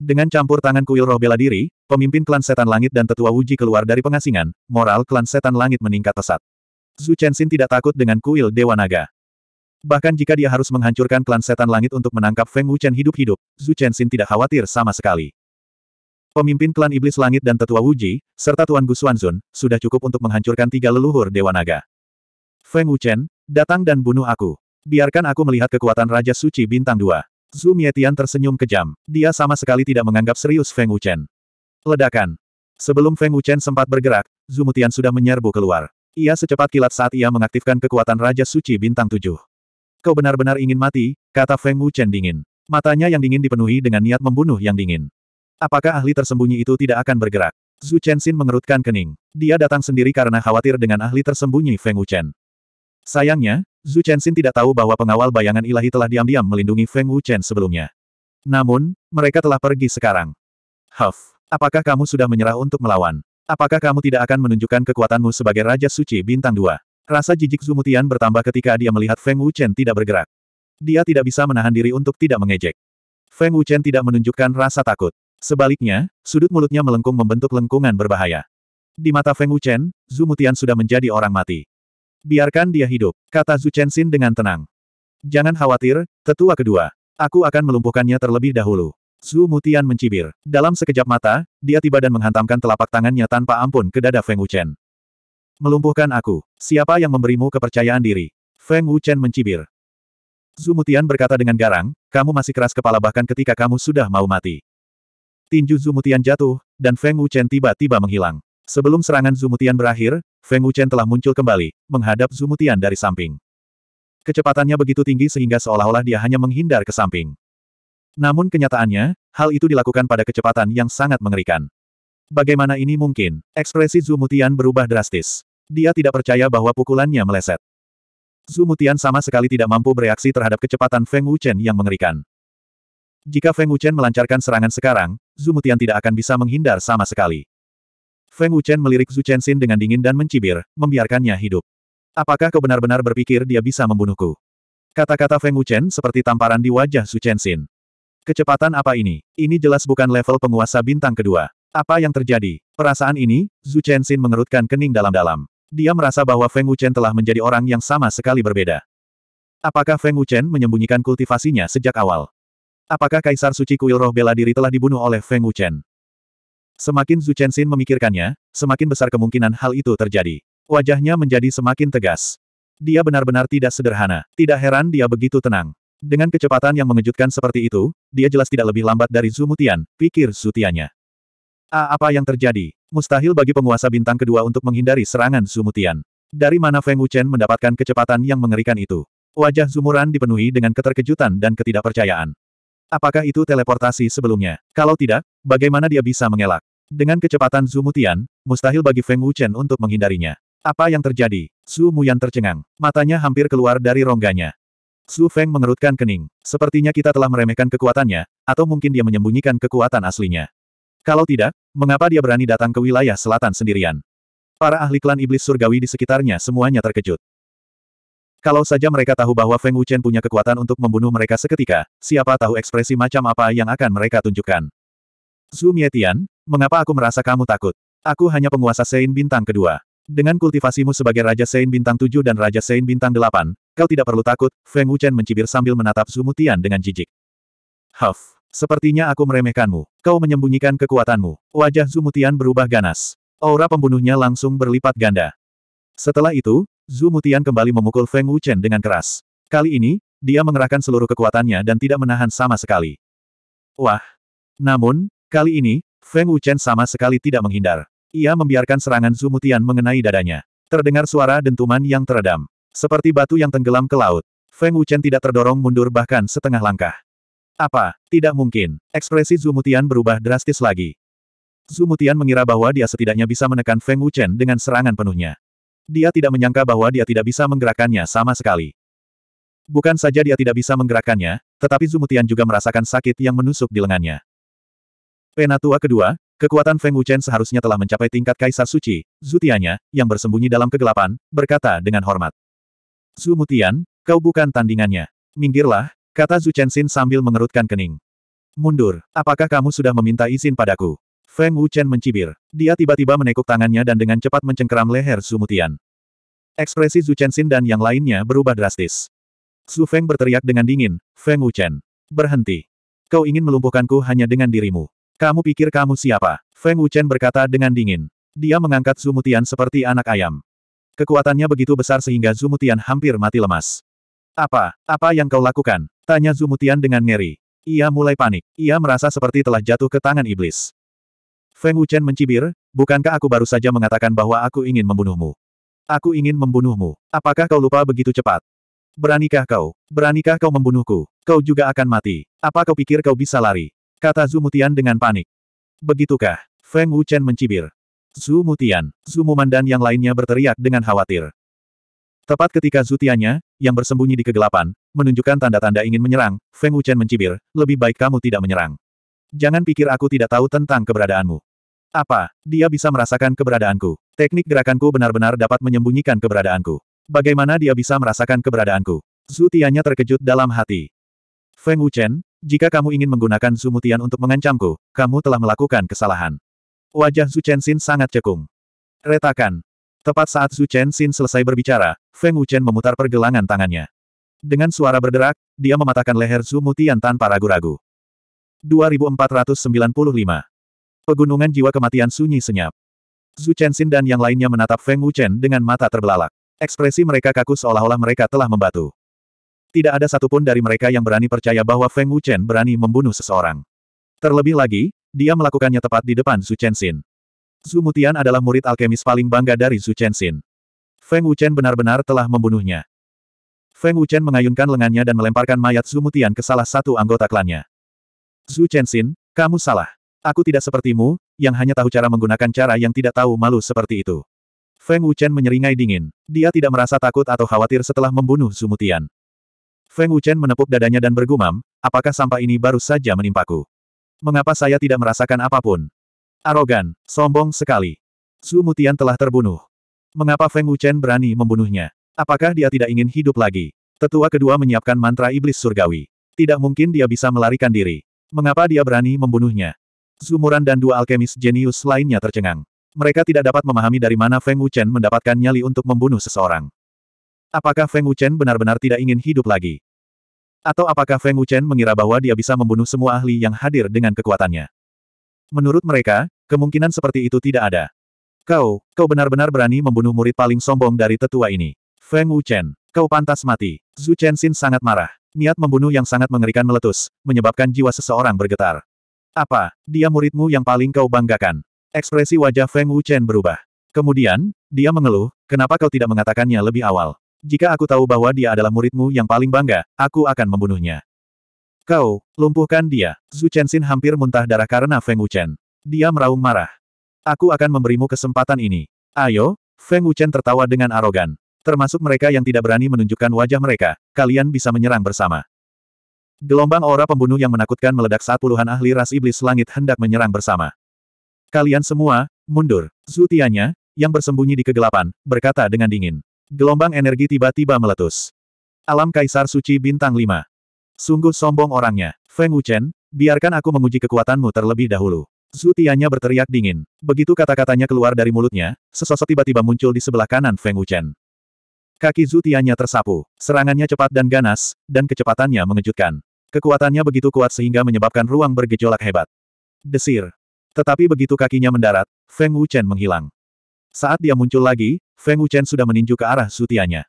Dengan campur tangan kuil roh bela diri, pemimpin klan setan langit dan tetua Wuji keluar dari pengasingan, moral klan setan langit meningkat pesat. Zhu Chenxin tidak takut dengan kuil Dewa Naga. Bahkan jika dia harus menghancurkan klan setan langit untuk menangkap Feng Wuchen hidup-hidup, Zhu Chenxin tidak khawatir sama sekali. Pemimpin klan iblis langit dan tetua Wuji, serta Tuan Gusuanzun, sudah cukup untuk menghancurkan tiga leluhur Dewa Naga. Feng Wuchen, datang dan bunuh aku. Biarkan aku melihat kekuatan Raja Suci Bintang 2. Zhu Mietian tersenyum kejam. Dia sama sekali tidak menganggap serius Feng Wuchen. Ledakan. Sebelum Feng Wuchen sempat bergerak, Zhu Mutian sudah menyerbu keluar. Ia secepat kilat saat ia mengaktifkan kekuatan Raja Suci Bintang 7. Kau benar-benar ingin mati, kata Feng Wuchen dingin. Matanya yang dingin dipenuhi dengan niat membunuh yang dingin. Apakah ahli tersembunyi itu tidak akan bergerak? Zhu Chenxin mengerutkan kening. Dia datang sendiri karena khawatir dengan ahli tersembunyi Feng Wuchen. Sayangnya, Zhu Chenxin tidak tahu bahwa pengawal bayangan ilahi telah diam-diam melindungi Feng Wuchen sebelumnya. Namun, mereka telah pergi sekarang. Huff, apakah kamu sudah menyerah untuk melawan? Apakah kamu tidak akan menunjukkan kekuatanmu sebagai Raja Suci Bintang Dua? Rasa jijik Zhu Mutian bertambah ketika dia melihat Feng Wuchen tidak bergerak. Dia tidak bisa menahan diri untuk tidak mengejek. Feng Wuchen tidak menunjukkan rasa takut. Sebaliknya, sudut mulutnya melengkung membentuk lengkungan berbahaya. Di mata Feng Wuchen, Mutian sudah menjadi orang mati. Biarkan dia hidup, kata Zhu Chenxin dengan tenang. Jangan khawatir, tetua kedua. Aku akan melumpuhkannya terlebih dahulu. Zhu Mutian mencibir. Dalam sekejap mata, dia tiba dan menghantamkan telapak tangannya tanpa ampun ke dada Feng Wuchen. Melumpuhkan aku. Siapa yang memberimu kepercayaan diri? Feng Wuchen mencibir. Zhu Mutian berkata dengan garang, kamu masih keras kepala bahkan ketika kamu sudah mau mati. Tinju Zhu Mutian jatuh, dan Feng Wuchen tiba-tiba menghilang. Sebelum serangan Zhu Mutian berakhir, Feng Wuchen telah muncul kembali, menghadap Zumutian dari samping. Kecepatannya begitu tinggi sehingga seolah-olah dia hanya menghindar ke samping. Namun kenyataannya, hal itu dilakukan pada kecepatan yang sangat mengerikan. Bagaimana ini mungkin? Ekspresi Zumutian berubah drastis. Dia tidak percaya bahwa pukulannya meleset. Zumutian sama sekali tidak mampu bereaksi terhadap kecepatan Feng Wuchen yang mengerikan. Jika Feng Wuchen melancarkan serangan sekarang, Zumutian tidak akan bisa menghindar sama sekali. Feng Wuchen melirik Zhu Chenxin dengan dingin dan mencibir, membiarkannya hidup. Apakah kau benar-benar berpikir dia bisa membunuhku? Kata-kata Feng Wuchen seperti tamparan di wajah Zhu Chenxin. Kecepatan apa ini? Ini jelas bukan level penguasa bintang kedua. Apa yang terjadi? Perasaan ini, Zhu Chenxin mengerutkan kening dalam-dalam. Dia merasa bahwa Feng Wuchen telah menjadi orang yang sama sekali berbeda. Apakah Feng Wuchen menyembunyikan kultivasinya sejak awal? Apakah Kaisar Suci Kuil Roh Bela Diri telah dibunuh oleh Feng Wuchen? Semakin Zhu Chenxin memikirkannya, semakin besar kemungkinan hal itu terjadi. Wajahnya menjadi semakin tegas. Dia benar-benar tidak sederhana. Tidak heran dia begitu tenang. Dengan kecepatan yang mengejutkan seperti itu, dia jelas tidak lebih lambat dari Zhu Mutian, pikir Zutianya. A apa yang terjadi? Mustahil bagi penguasa bintang kedua untuk menghindari serangan Zhu Mutian. Dari mana Feng Wuchen mendapatkan kecepatan yang mengerikan itu? Wajah Zumuran dipenuhi dengan keterkejutan dan ketidakpercayaan. Apakah itu teleportasi sebelumnya? Kalau tidak, bagaimana dia bisa mengelak? Dengan kecepatan Mutian, mustahil bagi Feng Wuchen untuk menghindarinya. Apa yang terjadi? Su Muyan tercengang. Matanya hampir keluar dari rongganya. Su Feng mengerutkan kening. Sepertinya kita telah meremehkan kekuatannya, atau mungkin dia menyembunyikan kekuatan aslinya. Kalau tidak, mengapa dia berani datang ke wilayah selatan sendirian? Para ahli klan iblis surgawi di sekitarnya semuanya terkejut. Kalau saja mereka tahu bahwa Feng Wuchen punya kekuatan untuk membunuh mereka seketika, siapa tahu ekspresi macam apa yang akan mereka tunjukkan. Zhu Mietian, Mengapa aku merasa kamu takut? Aku hanya penguasa Sein Bintang kedua. Dengan kultivasimu sebagai Raja Sein Bintang tujuh dan Raja Sein Bintang delapan, kau tidak perlu takut, Feng Wuchen mencibir sambil menatap Zumutian dengan jijik. Huff, sepertinya aku meremehkanmu. Kau menyembunyikan kekuatanmu. Wajah Zumutian berubah ganas. Aura pembunuhnya langsung berlipat ganda. Setelah itu, Zumutian kembali memukul Feng Wuchen dengan keras. Kali ini, dia mengerahkan seluruh kekuatannya dan tidak menahan sama sekali. Wah! Namun, kali ini, Feng Wuchen sama sekali tidak menghindar. Ia membiarkan serangan Zumutian mengenai dadanya. Terdengar suara dentuman yang teredam. Seperti batu yang tenggelam ke laut. Feng Wuchen tidak terdorong mundur bahkan setengah langkah. Apa? Tidak mungkin. Ekspresi Zumutian berubah drastis lagi. Zumutian mengira bahwa dia setidaknya bisa menekan Feng Wuchen dengan serangan penuhnya. Dia tidak menyangka bahwa dia tidak bisa menggerakkannya sama sekali. Bukan saja dia tidak bisa menggerakkannya, tetapi Zumutian juga merasakan sakit yang menusuk di lengannya. Penatua kedua, kekuatan Feng Wuchen seharusnya telah mencapai tingkat Kaisar Suci, zutianya, yang bersembunyi dalam kegelapan, berkata dengan hormat. Mutian, kau bukan tandingannya. Minggirlah, kata Zhu Chen Xin sambil mengerutkan kening. Mundur, apakah kamu sudah meminta izin padaku? Feng Wuchen mencibir. Dia tiba-tiba menekuk tangannya dan dengan cepat mencengkeram leher Mutian. Ekspresi Zhu Chenxin dan yang lainnya berubah drastis. Su Feng berteriak dengan dingin, Feng Wuchen. Berhenti. Kau ingin melumpuhkanku hanya dengan dirimu. Kamu pikir kamu siapa? Feng Wuchen berkata dengan dingin. Dia mengangkat Zumutian seperti anak ayam. Kekuatannya begitu besar sehingga Zumutian hampir mati lemas. Apa? Apa yang kau lakukan? Tanya Zumutian dengan ngeri. Ia mulai panik. Ia merasa seperti telah jatuh ke tangan iblis. Feng Wuchen mencibir, bukankah aku baru saja mengatakan bahwa aku ingin membunuhmu? Aku ingin membunuhmu. Apakah kau lupa begitu cepat? Beranikah kau? Beranikah kau membunuhku? Kau juga akan mati. Apa kau pikir kau bisa lari? Kata Mutian dengan panik. Begitukah? Feng Wuchen mencibir. Zumutian, Muman dan yang lainnya berteriak dengan khawatir. Tepat ketika Tianya, yang bersembunyi di kegelapan, menunjukkan tanda-tanda ingin menyerang, Feng Wuchen mencibir, lebih baik kamu tidak menyerang. Jangan pikir aku tidak tahu tentang keberadaanmu. Apa, dia bisa merasakan keberadaanku. Teknik gerakanku benar-benar dapat menyembunyikan keberadaanku. Bagaimana dia bisa merasakan keberadaanku? Tianya terkejut dalam hati. Feng Wuchen, jika kamu ingin menggunakan Zumutian untuk mengancamku, kamu telah melakukan kesalahan. Wajah Zhu Chen sangat cekung. Retakan. Tepat saat Zhu Chen selesai berbicara, Feng Wuchen memutar pergelangan tangannya. Dengan suara berderak, dia mematahkan leher Zumutian tanpa ragu-ragu. 2495. Pegunungan jiwa kematian sunyi senyap. Zhu Chenxin dan yang lainnya menatap Feng Wuchen dengan mata terbelalak. Ekspresi mereka kaku seolah-olah mereka telah membatu. Tidak ada satupun dari mereka yang berani percaya bahwa Feng Wuchen berani membunuh seseorang. Terlebih lagi, dia melakukannya tepat di depan Su Chen Zhu Mutian adalah murid alkemis paling bangga dari Su Chen Feng Wuchen benar-benar telah membunuhnya. Feng Wuchen mengayunkan lengannya dan melemparkan mayat Zhu Mutian ke salah satu anggota klannya. Zhu Chen kamu salah. Aku tidak sepertimu, yang hanya tahu cara menggunakan cara yang tidak tahu malu seperti itu. Feng Wuchen menyeringai dingin. Dia tidak merasa takut atau khawatir setelah membunuh Mutian. Feng Wuchen menepuk dadanya dan bergumam, apakah sampah ini baru saja menimpaku? Mengapa saya tidak merasakan apapun? Arogan, sombong sekali. Su Mutian telah terbunuh. Mengapa Feng Wuchen berani membunuhnya? Apakah dia tidak ingin hidup lagi? Tetua kedua menyiapkan mantra iblis surgawi. Tidak mungkin dia bisa melarikan diri. Mengapa dia berani membunuhnya? Zumuran dan dua alkemis jenius lainnya tercengang. Mereka tidak dapat memahami dari mana Feng Wuchen mendapatkan nyali untuk membunuh seseorang. Apakah Feng Wuchen benar-benar tidak ingin hidup lagi? Atau apakah Feng Wuchen mengira bahwa dia bisa membunuh semua ahli yang hadir dengan kekuatannya? Menurut mereka, kemungkinan seperti itu tidak ada. Kau, kau benar-benar berani membunuh murid paling sombong dari tetua ini. Feng Wuchen, kau pantas mati. Zhu Chen-Sin sangat marah. Niat membunuh yang sangat mengerikan meletus, menyebabkan jiwa seseorang bergetar. Apa, dia muridmu yang paling kau banggakan? Ekspresi wajah Feng Wuchen berubah. Kemudian, dia mengeluh, kenapa kau tidak mengatakannya lebih awal? Jika aku tahu bahwa dia adalah muridmu yang paling bangga, aku akan membunuhnya. Kau, lumpuhkan dia. Zhu Chenxin hampir muntah darah karena Feng Wuchen. Dia meraung marah. Aku akan memberimu kesempatan ini. Ayo, Feng Wuchen tertawa dengan arogan. Termasuk mereka yang tidak berani menunjukkan wajah mereka, kalian bisa menyerang bersama. Gelombang aura pembunuh yang menakutkan meledak saat puluhan ahli ras iblis langit hendak menyerang bersama. Kalian semua, mundur. Zutianya, yang bersembunyi di kegelapan, berkata dengan dingin. Gelombang energi tiba-tiba meletus. Alam Kaisar Suci Bintang 5. Sungguh sombong orangnya. Feng Wuchen, biarkan aku menguji kekuatanmu terlebih dahulu. Zutianya berteriak dingin. Begitu kata-katanya keluar dari mulutnya, sesosok tiba-tiba muncul di sebelah kanan Feng Wuchen. Kaki Zutianya tersapu. Serangannya cepat dan ganas, dan kecepatannya mengejutkan. Kekuatannya begitu kuat sehingga menyebabkan ruang bergejolak hebat. Desir. Tetapi begitu kakinya mendarat, Feng Wuchen menghilang. Saat dia muncul lagi, Feng Wuchen sudah meninju ke arah Zutianya.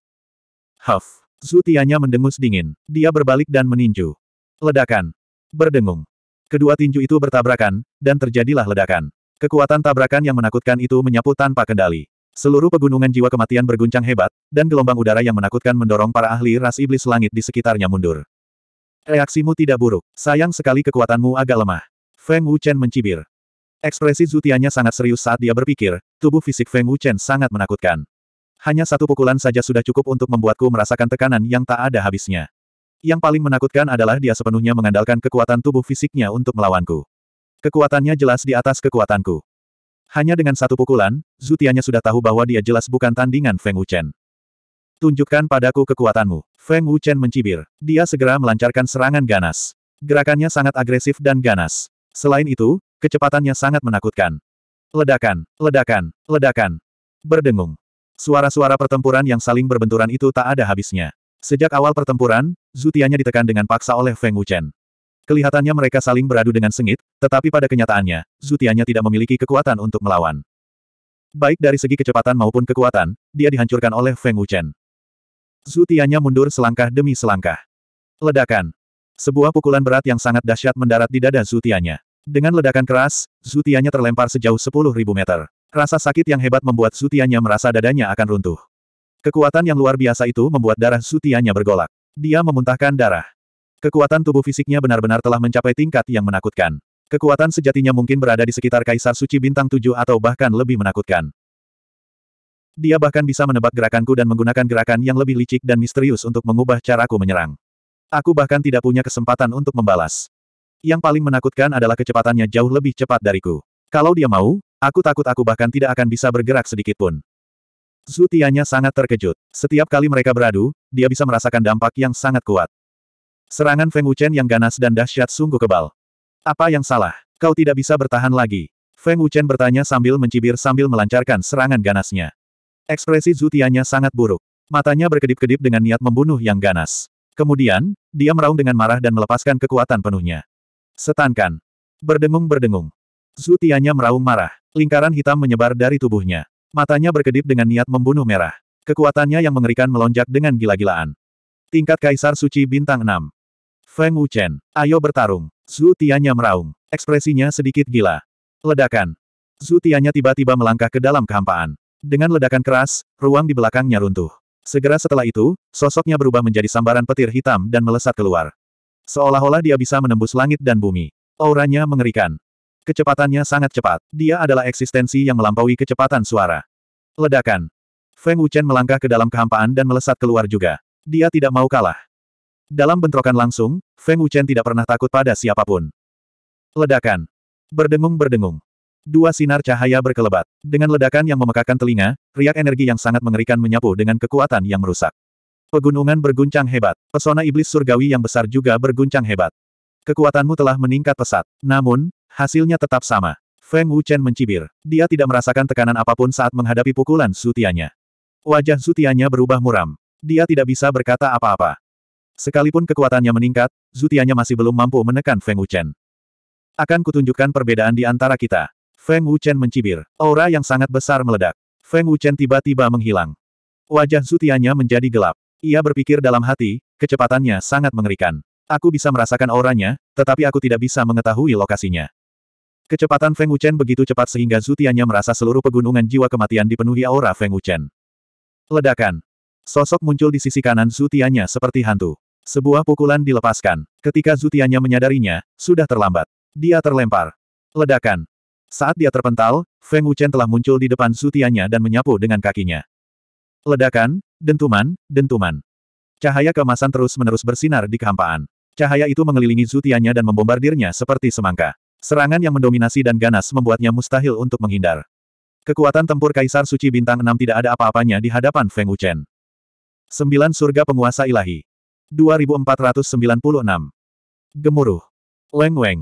Huff! Zutianya mendengus dingin. Dia berbalik dan meninju. Ledakan. Berdengung. Kedua tinju itu bertabrakan, dan terjadilah ledakan. Kekuatan tabrakan yang menakutkan itu menyapu tanpa kendali. Seluruh pegunungan jiwa kematian berguncang hebat, dan gelombang udara yang menakutkan mendorong para ahli ras iblis langit di sekitarnya mundur. Reaksimu tidak buruk. Sayang sekali kekuatanmu agak lemah. Feng Wuchen mencibir. Ekspresi zutianya sangat serius saat dia berpikir, tubuh fisik Feng Wuchen sangat menakutkan. Hanya satu pukulan saja sudah cukup untuk membuatku merasakan tekanan yang tak ada habisnya. Yang paling menakutkan adalah dia sepenuhnya mengandalkan kekuatan tubuh fisiknya untuk melawanku. Kekuatannya jelas di atas kekuatanku. Hanya dengan satu pukulan, Zutianya sudah tahu bahwa dia jelas bukan tandingan Feng Wuchen. Tunjukkan padaku kekuatanmu. Feng Wuchen mencibir. Dia segera melancarkan serangan ganas. Gerakannya sangat agresif dan ganas. Selain itu, Kecepatannya sangat menakutkan. Ledakan, ledakan, ledakan. Berdengung. Suara-suara pertempuran yang saling berbenturan itu tak ada habisnya. Sejak awal pertempuran, zutianya ditekan dengan paksa oleh Feng Wuchen. Kelihatannya mereka saling beradu dengan sengit, tetapi pada kenyataannya, zutianya tidak memiliki kekuatan untuk melawan. Baik dari segi kecepatan maupun kekuatan, dia dihancurkan oleh Feng Wuchen. Zutianya mundur selangkah demi selangkah. Ledakan. Sebuah pukulan berat yang sangat dahsyat mendarat di dada zutianya. Dengan ledakan keras, zutianya terlempar sejauh 10.000 meter. Rasa sakit yang hebat membuat zutianya merasa dadanya akan runtuh. Kekuatan yang luar biasa itu membuat darah zutianya bergolak. Dia memuntahkan darah. Kekuatan tubuh fisiknya benar-benar telah mencapai tingkat yang menakutkan. Kekuatan sejatinya mungkin berada di sekitar Kaisar Suci Bintang 7 atau bahkan lebih menakutkan. Dia bahkan bisa menebak gerakanku dan menggunakan gerakan yang lebih licik dan misterius untuk mengubah caraku menyerang. Aku bahkan tidak punya kesempatan untuk membalas. Yang paling menakutkan adalah kecepatannya jauh lebih cepat dariku. Kalau dia mau, aku takut aku bahkan tidak akan bisa bergerak sedikit pun. Zutianya sangat terkejut. Setiap kali mereka beradu, dia bisa merasakan dampak yang sangat kuat. Serangan Feng Wuchen yang ganas dan dahsyat sungguh kebal. Apa yang salah? Kau tidak bisa bertahan lagi. Feng Wuchen bertanya sambil mencibir sambil melancarkan serangan ganasnya. Ekspresi Zutianya sangat buruk. Matanya berkedip-kedip dengan niat membunuh yang ganas. Kemudian, dia meraung dengan marah dan melepaskan kekuatan penuhnya. Setankan. Berdengung-berdengung. Zutianya meraung marah. Lingkaran hitam menyebar dari tubuhnya. Matanya berkedip dengan niat membunuh merah. Kekuatannya yang mengerikan melonjak dengan gila-gilaan. Tingkat Kaisar Suci Bintang 6. Feng Wuchen, ayo bertarung. Zutianya meraung. Ekspresinya sedikit gila. Ledakan. Zutianya tiba-tiba melangkah ke dalam kehampaan. Dengan ledakan keras, ruang di belakangnya runtuh. Segera setelah itu, sosoknya berubah menjadi sambaran petir hitam dan melesat keluar. Seolah-olah dia bisa menembus langit dan bumi. Auranya mengerikan. Kecepatannya sangat cepat. Dia adalah eksistensi yang melampaui kecepatan suara. Ledakan. Feng Wuchen melangkah ke dalam kehampaan dan melesat keluar juga. Dia tidak mau kalah. Dalam bentrokan langsung, Feng Wuchen tidak pernah takut pada siapapun. Ledakan. Berdengung-berdengung. Dua sinar cahaya berkelebat. Dengan ledakan yang memekakan telinga, riak energi yang sangat mengerikan menyapu dengan kekuatan yang merusak. Pegunungan berguncang hebat. Pesona iblis surgawi yang besar juga berguncang hebat. Kekuatanmu telah meningkat pesat. Namun, hasilnya tetap sama. Feng Wuchen mencibir. Dia tidak merasakan tekanan apapun saat menghadapi pukulan sutianya. Wajah sutianya berubah muram. Dia tidak bisa berkata apa-apa. Sekalipun kekuatannya meningkat, Zutianya masih belum mampu menekan Feng Wuchen. Akan kutunjukkan perbedaan di antara kita. Feng Wuchen mencibir. Aura yang sangat besar meledak. Feng Wuchen tiba-tiba menghilang. Wajah Zutianya menjadi gelap. Ia berpikir dalam hati, kecepatannya sangat mengerikan. Aku bisa merasakan auranya, tetapi aku tidak bisa mengetahui lokasinya. Kecepatan Feng Wuchen begitu cepat sehingga Zutianya merasa seluruh pegunungan jiwa kematian dipenuhi aura Feng Wuchen. Ledakan. Sosok muncul di sisi kanan Zutianya seperti hantu. Sebuah pukulan dilepaskan. Ketika Zutianya menyadarinya, sudah terlambat. Dia terlempar. Ledakan. Saat dia terpental, Feng Wuchen telah muncul di depan Zutianya dan menyapu dengan kakinya. Ledakan, dentuman, dentuman. Cahaya kemasan terus-menerus bersinar di kehampaan. Cahaya itu mengelilingi Zutianya dan membombardirnya seperti semangka. Serangan yang mendominasi dan ganas membuatnya mustahil untuk menghindar. Kekuatan tempur Kaisar Suci Bintang 6 tidak ada apa-apanya di hadapan Feng Wuchen. Sembilan Surga Penguasa Ilahi 2496 Gemuruh Leng Weng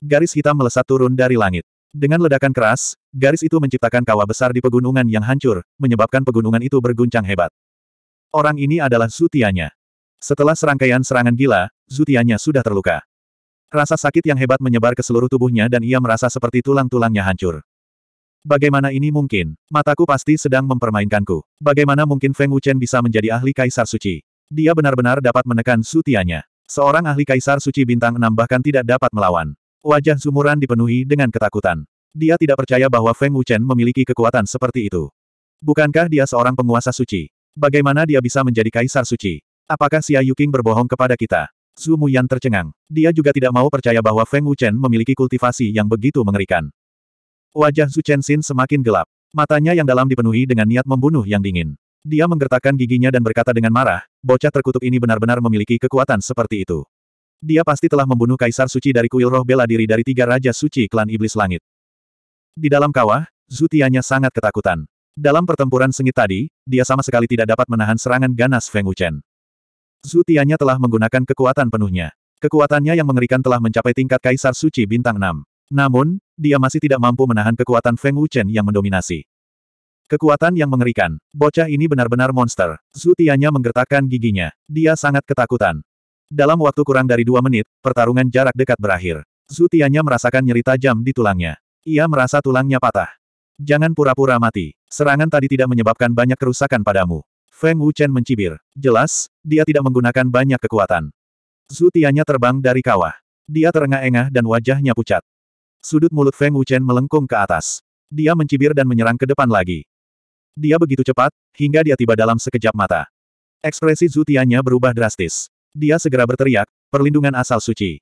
Garis hitam melesat turun dari langit. Dengan ledakan keras, garis itu menciptakan kawah besar di pegunungan yang hancur, menyebabkan pegunungan itu berguncang hebat. Orang ini adalah Zutianya. Setelah serangkaian serangan gila, Zutianya sudah terluka. Rasa sakit yang hebat menyebar ke seluruh tubuhnya dan ia merasa seperti tulang-tulangnya hancur. Bagaimana ini mungkin? Mataku pasti sedang mempermainkanku. Bagaimana mungkin Feng Wuchen bisa menjadi ahli Kaisar Suci? Dia benar-benar dapat menekan Zutianya. Seorang ahli Kaisar Suci bintang enam bahkan tidak dapat melawan. Wajah Sumuran dipenuhi dengan ketakutan. Dia tidak percaya bahwa Feng Wuchen memiliki kekuatan seperti itu. Bukankah dia seorang penguasa suci? Bagaimana dia bisa menjadi kaisar suci? Apakah Xia Yuking berbohong kepada kita? Zhu Muyan tercengang. Dia juga tidak mau percaya bahwa Feng Wuchen memiliki kultivasi yang begitu mengerikan. Wajah Zhu Chen semakin gelap. Matanya yang dalam dipenuhi dengan niat membunuh yang dingin. Dia menggertakkan giginya dan berkata dengan marah, bocah terkutuk ini benar-benar memiliki kekuatan seperti itu. Dia pasti telah membunuh kaisar suci dari kuil roh bela diri dari tiga raja suci klan iblis langit. Di dalam kawah, Zutianya sangat ketakutan. Dalam pertempuran sengit tadi, dia sama sekali tidak dapat menahan serangan ganas Feng Wuchen. Zutianya telah menggunakan kekuatan penuhnya. Kekuatannya yang mengerikan telah mencapai tingkat kaisar suci bintang 6. Namun, dia masih tidak mampu menahan kekuatan Feng Wuchen yang mendominasi. Kekuatan yang mengerikan. Bocah ini benar-benar monster. Zutianya menggertakkan giginya. Dia sangat ketakutan. Dalam waktu kurang dari dua menit, pertarungan jarak dekat berakhir. Zutianya merasakan nyeri tajam di tulangnya. Ia merasa tulangnya patah. Jangan pura-pura mati. Serangan tadi tidak menyebabkan banyak kerusakan padamu. Feng Wuchen mencibir. Jelas, dia tidak menggunakan banyak kekuatan. Zutianya terbang dari kawah. Dia terengah-engah dan wajahnya pucat. Sudut mulut Feng Wuchen melengkung ke atas. Dia mencibir dan menyerang ke depan lagi. Dia begitu cepat, hingga dia tiba dalam sekejap mata. Ekspresi Zutianya berubah drastis. Dia segera berteriak, perlindungan asal suci.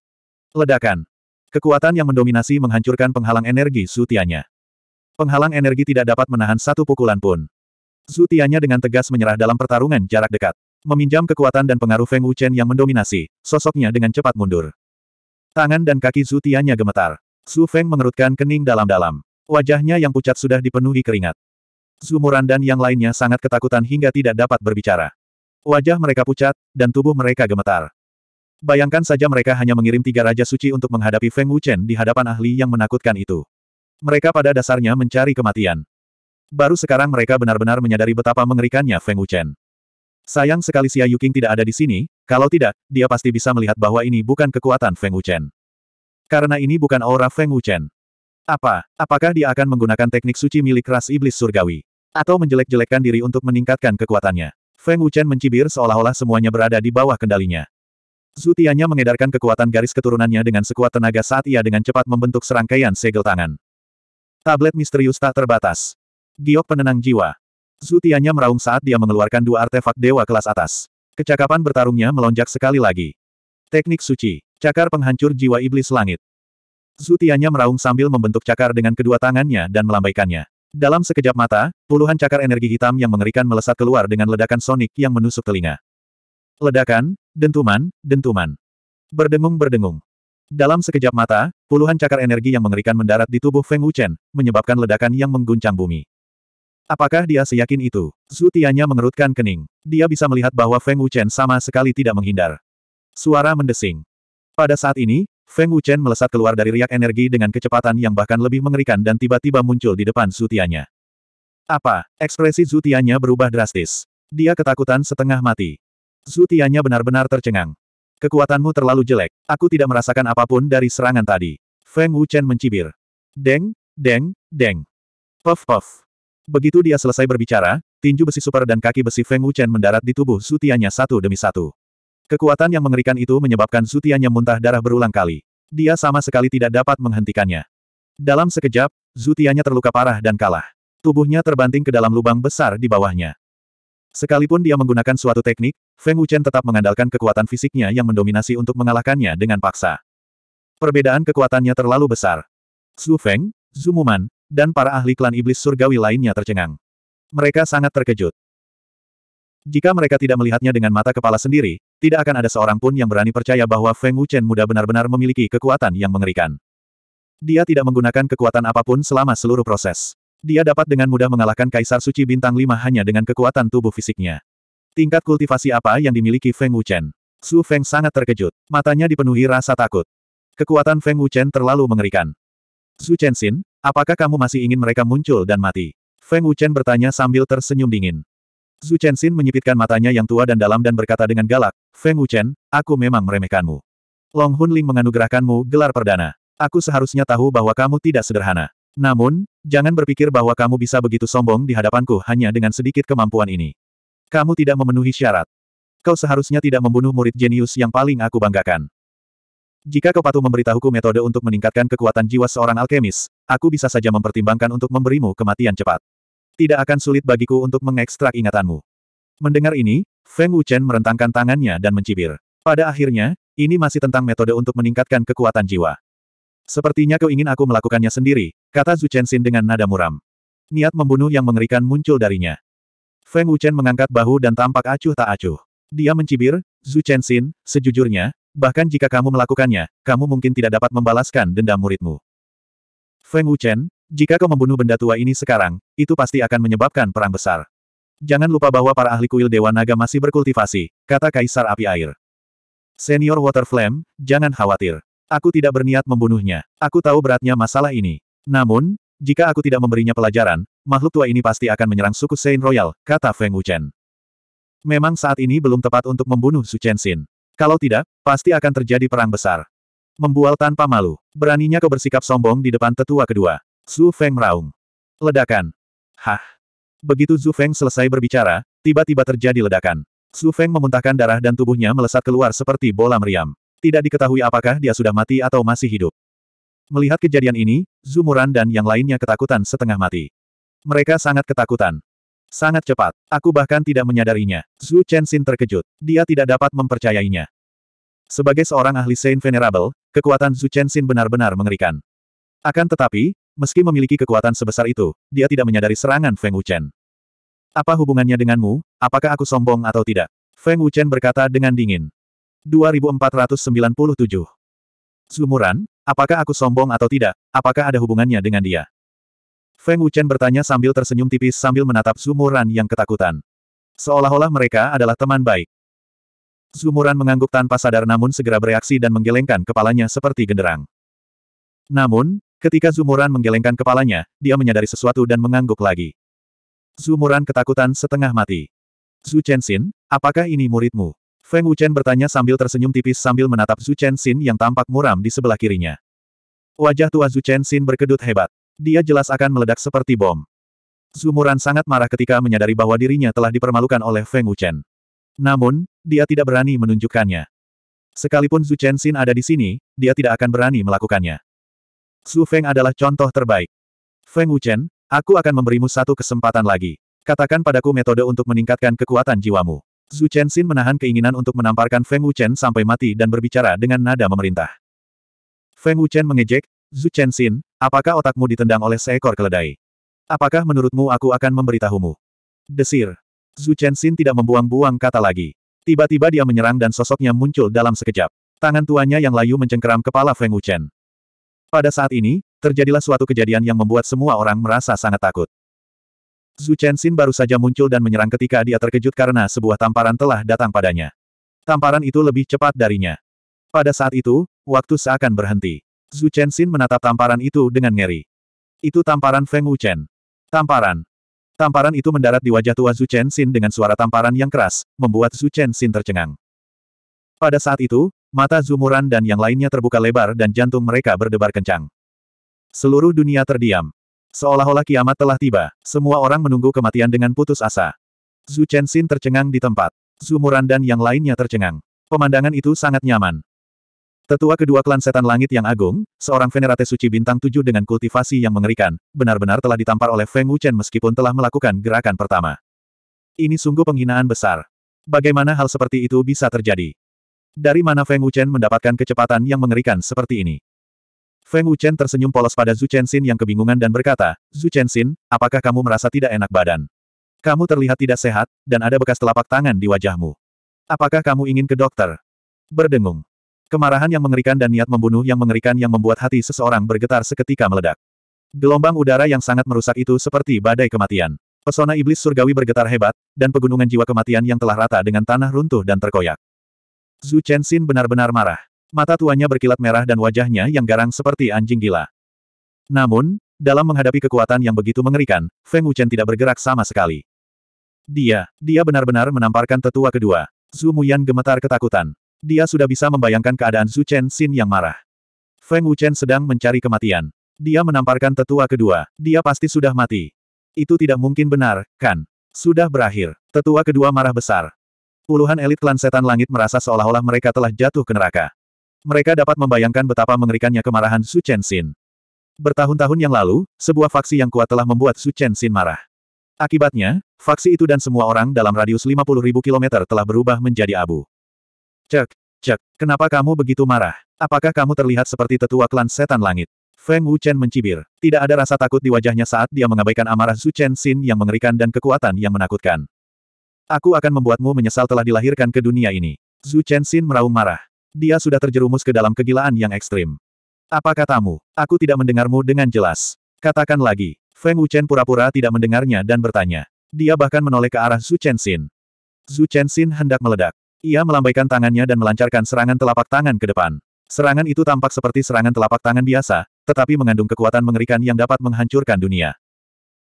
Ledakan. Kekuatan yang mendominasi menghancurkan penghalang energi Zutianya. Penghalang energi tidak dapat menahan satu pukulan pun. Zutianya dengan tegas menyerah dalam pertarungan jarak dekat. Meminjam kekuatan dan pengaruh Feng Wuchen yang mendominasi, sosoknya dengan cepat mundur. Tangan dan kaki Zutianya gemetar. Su Feng mengerutkan kening dalam-dalam. Wajahnya yang pucat sudah dipenuhi keringat. Zumuran dan yang lainnya sangat ketakutan hingga tidak dapat berbicara. Wajah mereka pucat, dan tubuh mereka gemetar. Bayangkan saja mereka hanya mengirim tiga Raja Suci untuk menghadapi Feng Wuchen di hadapan ahli yang menakutkan itu. Mereka pada dasarnya mencari kematian. Baru sekarang mereka benar-benar menyadari betapa mengerikannya Feng Wuchen. Sayang sekali Xia Yuking tidak ada di sini, kalau tidak, dia pasti bisa melihat bahwa ini bukan kekuatan Feng Wuchen. Karena ini bukan aura Feng Wuchen. Apa, apakah dia akan menggunakan teknik suci milik ras iblis surgawi? Atau menjelek-jelekkan diri untuk meningkatkan kekuatannya? Feng Wuchen mencibir seolah-olah semuanya berada di bawah kendalinya. Zutianya mengedarkan kekuatan garis keturunannya dengan sekuat tenaga saat ia dengan cepat membentuk serangkaian segel tangan. Tablet misterius tak terbatas. Giok penenang jiwa. Zutianya meraung saat dia mengeluarkan dua artefak dewa kelas atas. Kecakapan bertarungnya melonjak sekali lagi. Teknik suci. Cakar penghancur jiwa iblis langit. Zutianya meraung sambil membentuk cakar dengan kedua tangannya dan melambaikannya. Dalam sekejap mata, puluhan cakar energi hitam yang mengerikan melesat keluar dengan ledakan sonik yang menusuk telinga. Ledakan, dentuman, dentuman. Berdengung-berdengung. Dalam sekejap mata, puluhan cakar energi yang mengerikan mendarat di tubuh Feng Wuchen, menyebabkan ledakan yang mengguncang bumi. Apakah dia seyakin itu? Zutianya mengerutkan kening. Dia bisa melihat bahwa Feng Wuchen sama sekali tidak menghindar. Suara mendesing. Pada saat ini, Feng Wuchen melesat keluar dari riak energi dengan kecepatan yang bahkan lebih mengerikan dan tiba-tiba muncul di depan Zutianya. Apa? Ekspresi zutianya berubah drastis. Dia ketakutan setengah mati. Zutianya benar-benar tercengang. Kekuatanmu terlalu jelek. Aku tidak merasakan apapun dari serangan tadi. Feng Wuchen mencibir. Deng, deng, deng. Puff puff. Begitu dia selesai berbicara, tinju besi super dan kaki besi Feng Wuchen mendarat di tubuh Zutianya satu demi satu. Kekuatan yang mengerikan itu menyebabkan Zutianya muntah darah berulang kali. Dia sama sekali tidak dapat menghentikannya. Dalam sekejap, Zutianya terluka parah dan kalah. Tubuhnya terbanting ke dalam lubang besar di bawahnya. Sekalipun dia menggunakan suatu teknik, Feng Wuchen tetap mengandalkan kekuatan fisiknya yang mendominasi untuk mengalahkannya dengan paksa. Perbedaan kekuatannya terlalu besar. Su Feng, Muman, dan para ahli klan iblis surgawi lainnya tercengang. Mereka sangat terkejut. Jika mereka tidak melihatnya dengan mata kepala sendiri, tidak akan ada seorang pun yang berani percaya bahwa Feng Wuchen muda benar-benar memiliki kekuatan yang mengerikan. Dia tidak menggunakan kekuatan apapun selama seluruh proses. Dia dapat dengan mudah mengalahkan Kaisar Suci Bintang 5 hanya dengan kekuatan tubuh fisiknya. Tingkat kultivasi apa yang dimiliki Feng Wuchen? Su Feng sangat terkejut. Matanya dipenuhi rasa takut. Kekuatan Feng Wuchen terlalu mengerikan. Su Chen Xin, apakah kamu masih ingin mereka muncul dan mati? Feng Wuchen bertanya sambil tersenyum dingin. Zhu Chen menyipitkan matanya yang tua dan dalam dan berkata dengan galak, Feng Wuchen, aku memang meremehkanmu. Long Hun Ling menganugerahkanmu gelar perdana. Aku seharusnya tahu bahwa kamu tidak sederhana. Namun, jangan berpikir bahwa kamu bisa begitu sombong di hadapanku hanya dengan sedikit kemampuan ini. Kamu tidak memenuhi syarat. Kau seharusnya tidak membunuh murid jenius yang paling aku banggakan. Jika kau patuh memberitahuku metode untuk meningkatkan kekuatan jiwa seorang alkemis, aku bisa saja mempertimbangkan untuk memberimu kematian cepat tidak akan sulit bagiku untuk mengekstrak ingatanmu. Mendengar ini, Feng Wuchen merentangkan tangannya dan mencibir. Pada akhirnya, ini masih tentang metode untuk meningkatkan kekuatan jiwa. Sepertinya kau ingin aku melakukannya sendiri, kata Zhu Chen dengan nada muram. Niat membunuh yang mengerikan muncul darinya. Feng Wuchen mengangkat bahu dan tampak acuh tak acuh. Dia mencibir, Zhu Chen sejujurnya, bahkan jika kamu melakukannya, kamu mungkin tidak dapat membalaskan dendam muridmu. Feng Wuchen, jika kau membunuh benda tua ini sekarang, itu pasti akan menyebabkan perang besar. Jangan lupa bahwa para ahli kuil Dewa Naga masih berkultivasi, kata Kaisar Api Air. Senior Water Flame, jangan khawatir. Aku tidak berniat membunuhnya. Aku tahu beratnya masalah ini. Namun, jika aku tidak memberinya pelajaran, makhluk tua ini pasti akan menyerang suku Saint Royal, kata Feng Wuchen. Memang saat ini belum tepat untuk membunuh Su Chen Kalau tidak, pasti akan terjadi perang besar membual tanpa malu. Beraninya kau bersikap sombong di depan tetua kedua. Zhu Feng meraung. Ledakan. Hah. Begitu Zhu Feng selesai berbicara, tiba-tiba terjadi ledakan. Zhu Feng memuntahkan darah dan tubuhnya melesat keluar seperti bola meriam. Tidak diketahui apakah dia sudah mati atau masih hidup. Melihat kejadian ini, Muran dan yang lainnya ketakutan setengah mati. Mereka sangat ketakutan. Sangat cepat. Aku bahkan tidak menyadarinya. Zhu Chenxin terkejut. Dia tidak dapat mempercayainya. Sebagai seorang ahli Saint Venerable, kekuatan Zhu Chenxin benar-benar mengerikan. Akan tetapi, Meski memiliki kekuatan sebesar itu, dia tidak menyadari serangan Feng Wuchen. Apa hubungannya denganmu, apakah aku sombong atau tidak? Feng Wuchen berkata dengan dingin. 2497. Zumuran, apakah aku sombong atau tidak, apakah ada hubungannya dengan dia? Feng Wuchen bertanya sambil tersenyum tipis sambil menatap Zumuran yang ketakutan. Seolah-olah mereka adalah teman baik. Zumuran mengangguk tanpa sadar namun segera bereaksi dan menggelengkan kepalanya seperti genderang. Namun, Ketika Zumuran menggelengkan kepalanya, dia menyadari sesuatu dan mengangguk lagi. Zumuran ketakutan setengah mati. Zhu Chenxin, apakah ini muridmu? Feng Wuchen bertanya sambil tersenyum tipis sambil menatap Zhu Chenxin yang tampak muram di sebelah kirinya. Wajah tua Zhu Chenxin berkedut hebat. Dia jelas akan meledak seperti bom. Zumuran sangat marah ketika menyadari bahwa dirinya telah dipermalukan oleh Feng Wuchen. Namun, dia tidak berani menunjukkannya. Sekalipun Zhu Chenxin ada di sini, dia tidak akan berani melakukannya. Su Feng adalah contoh terbaik. Feng Wuchen, aku akan memberimu satu kesempatan lagi. Katakan padaku metode untuk meningkatkan kekuatan jiwamu. Zhu Xin menahan keinginan untuk menamparkan Feng Wuchen sampai mati dan berbicara dengan nada memerintah. Feng Wuchen mengejek, Zhu Xin, apakah otakmu ditendang oleh seekor keledai? Apakah menurutmu aku akan memberitahumu? Desir. Zhu Xin tidak membuang-buang kata lagi. Tiba-tiba dia menyerang dan sosoknya muncul dalam sekejap. Tangan tuanya yang layu mencengkeram kepala Feng Wuchen. Pada saat ini, terjadilah suatu kejadian yang membuat semua orang merasa sangat takut. Zhu Chenxin baru saja muncul dan menyerang ketika dia terkejut karena sebuah tamparan telah datang padanya. Tamparan itu lebih cepat darinya. Pada saat itu, waktu seakan berhenti. Zhu Chenxin menatap tamparan itu dengan ngeri. Itu tamparan Feng Wuchen. Tamparan. Tamparan itu mendarat di wajah tua Zhu Chenxin dengan suara tamparan yang keras, membuat Zhu Chenxin tercengang. Pada saat itu, Mata Zumuran dan yang lainnya terbuka lebar dan jantung mereka berdebar kencang. Seluruh dunia terdiam. Seolah-olah kiamat telah tiba, semua orang menunggu kematian dengan putus asa. Zhu Xin tercengang di tempat. Zumuran dan yang lainnya tercengang. Pemandangan itu sangat nyaman. Tetua kedua klan setan langit yang agung, seorang venerate suci bintang tujuh dengan kultivasi yang mengerikan, benar-benar telah ditampar oleh Feng Wuchen meskipun telah melakukan gerakan pertama. Ini sungguh penghinaan besar. Bagaimana hal seperti itu bisa terjadi? Dari mana Feng Wuchen mendapatkan kecepatan yang mengerikan seperti ini? Feng Wuchen tersenyum polos pada Zhu chen yang kebingungan dan berkata, Zhu chen apakah kamu merasa tidak enak badan? Kamu terlihat tidak sehat, dan ada bekas telapak tangan di wajahmu. Apakah kamu ingin ke dokter? Berdengung. Kemarahan yang mengerikan dan niat membunuh yang mengerikan yang membuat hati seseorang bergetar seketika meledak. Gelombang udara yang sangat merusak itu seperti badai kematian. Pesona iblis surgawi bergetar hebat, dan pegunungan jiwa kematian yang telah rata dengan tanah runtuh dan terkoyak. Zhu Chenxin benar-benar marah. Mata tuanya berkilat merah dan wajahnya yang garang seperti anjing gila. Namun, dalam menghadapi kekuatan yang begitu mengerikan, Feng Wuchen tidak bergerak sama sekali. Dia, dia benar-benar menamparkan tetua kedua. Zhu Muyan gemetar ketakutan. Dia sudah bisa membayangkan keadaan Zhu Chenxin yang marah. Feng Wuchen sedang mencari kematian. Dia menamparkan tetua kedua. Dia pasti sudah mati. Itu tidak mungkin benar, kan? Sudah berakhir. Tetua kedua marah besar. Puluhan elit klan setan langit merasa seolah-olah mereka telah jatuh ke neraka. Mereka dapat membayangkan betapa mengerikannya kemarahan Su Chen Xin. Bertahun-tahun yang lalu, sebuah faksi yang kuat telah membuat Su Chen Xin marah. Akibatnya, faksi itu dan semua orang dalam radius 50 ribu kilometer telah berubah menjadi abu. Cek, cek, kenapa kamu begitu marah? Apakah kamu terlihat seperti tetua klan setan langit? Feng Wuchen mencibir. Tidak ada rasa takut di wajahnya saat dia mengabaikan amarah Su Chen Xin yang mengerikan dan kekuatan yang menakutkan. Aku akan membuatmu menyesal telah dilahirkan ke dunia ini. Zhu Chenxin meraung marah. Dia sudah terjerumus ke dalam kegilaan yang ekstrim. Apa katamu? Aku tidak mendengarmu dengan jelas. Katakan lagi. Feng Wuchen pura-pura tidak mendengarnya dan bertanya. Dia bahkan menoleh ke arah Zhu Chenxin. Zhu Chenxin hendak meledak. Ia melambaikan tangannya dan melancarkan serangan telapak tangan ke depan. Serangan itu tampak seperti serangan telapak tangan biasa, tetapi mengandung kekuatan mengerikan yang dapat menghancurkan dunia.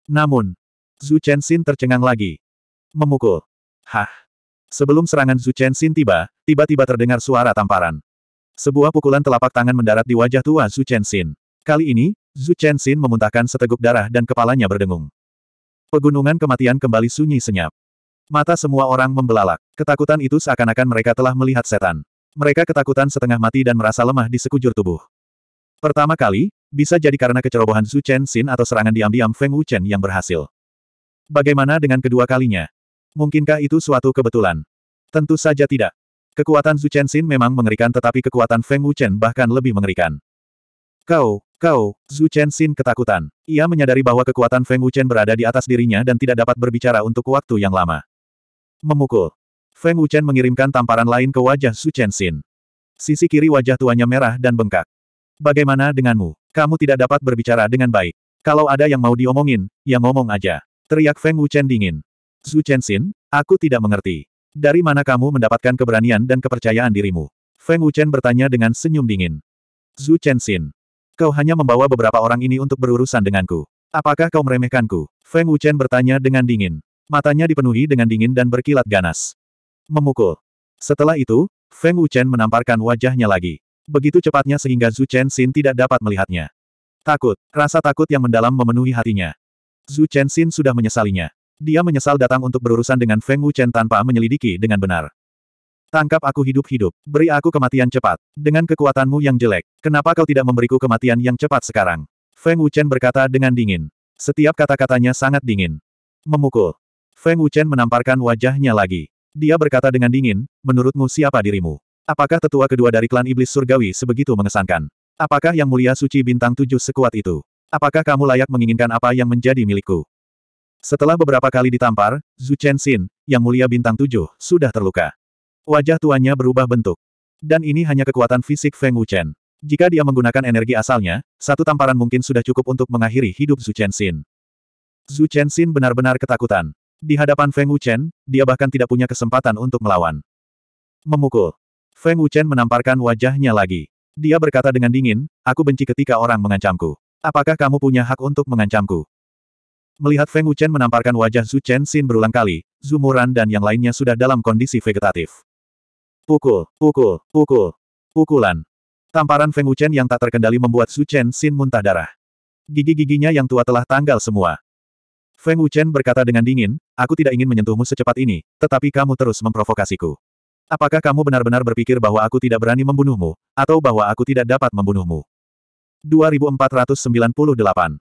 Namun, Zhu Chenxin tercengang lagi. Memukul. Hah? Sebelum serangan Zhu Chen tiba, tiba-tiba terdengar suara tamparan. Sebuah pukulan telapak tangan mendarat di wajah tua Zhu Chen Kali ini, Zhu Chen memuntahkan seteguk darah dan kepalanya berdengung. Pegunungan kematian kembali sunyi senyap. Mata semua orang membelalak. Ketakutan itu seakan-akan mereka telah melihat setan. Mereka ketakutan setengah mati dan merasa lemah di sekujur tubuh. Pertama kali, bisa jadi karena kecerobohan Zhu Chen Xin atau serangan diam-diam Feng Wuchen yang berhasil. Bagaimana dengan kedua kalinya? Mungkinkah itu suatu kebetulan? Tentu saja tidak. Kekuatan Zhu Chen memang mengerikan tetapi kekuatan Feng Wuchen bahkan lebih mengerikan. Kau, kau, Zhu Chen ketakutan. Ia menyadari bahwa kekuatan Feng Wuchen berada di atas dirinya dan tidak dapat berbicara untuk waktu yang lama. Memukul. Feng Wuchen mengirimkan tamparan lain ke wajah Zhu Chen Sisi kiri wajah tuanya merah dan bengkak. Bagaimana denganmu? Kamu tidak dapat berbicara dengan baik. Kalau ada yang mau diomongin, ya ngomong aja. Teriak Feng Wuchen dingin. Zhu Chenxin, aku tidak mengerti. Dari mana kamu mendapatkan keberanian dan kepercayaan dirimu? Feng Wuchen bertanya dengan senyum dingin. Zhu Chenxin, Kau hanya membawa beberapa orang ini untuk berurusan denganku. Apakah kau meremehkanku? Feng Wuchen bertanya dengan dingin. Matanya dipenuhi dengan dingin dan berkilat ganas. Memukul. Setelah itu, Feng Wuchen menamparkan wajahnya lagi. Begitu cepatnya sehingga Zhu Chenxin tidak dapat melihatnya. Takut, rasa takut yang mendalam memenuhi hatinya. Zhu Chenxin sudah menyesalinya. Dia menyesal datang untuk berurusan dengan Feng Wuchen tanpa menyelidiki dengan benar. Tangkap aku hidup-hidup, beri aku kematian cepat. Dengan kekuatanmu yang jelek, kenapa kau tidak memberiku kematian yang cepat sekarang? Feng Wuchen berkata dengan dingin. Setiap kata-katanya sangat dingin. Memukul. Feng Wuchen menamparkan wajahnya lagi. Dia berkata dengan dingin, menurutmu siapa dirimu? Apakah tetua kedua dari klan iblis surgawi sebegitu mengesankan? Apakah yang mulia suci bintang tujuh sekuat itu? Apakah kamu layak menginginkan apa yang menjadi milikku? Setelah beberapa kali ditampar, Zhu Chen-Sin, yang mulia bintang tujuh, sudah terluka. Wajah tuannya berubah bentuk. Dan ini hanya kekuatan fisik Feng Wuchen. Jika dia menggunakan energi asalnya, satu tamparan mungkin sudah cukup untuk mengakhiri hidup Zhu Chen-Sin. Zhu Chen-Sin benar-benar ketakutan. Di hadapan Feng Wuchen, dia bahkan tidak punya kesempatan untuk melawan. Memukul. Feng Wuchen menamparkan wajahnya lagi. Dia berkata dengan dingin, aku benci ketika orang mengancamku. Apakah kamu punya hak untuk mengancamku? Melihat Feng Wuchen menamparkan wajah Zhu Chen berulang kali, Muran dan yang lainnya sudah dalam kondisi vegetatif. Pukul, pukul, pukul, pukulan. Tamparan Feng Wuchen yang tak terkendali membuat Zhu Chen muntah darah. Gigi-giginya yang tua telah tanggal semua. Feng Wuchen berkata dengan dingin, aku tidak ingin menyentuhmu secepat ini, tetapi kamu terus memprovokasiku. Apakah kamu benar-benar berpikir bahwa aku tidak berani membunuhmu, atau bahwa aku tidak dapat membunuhmu? 2498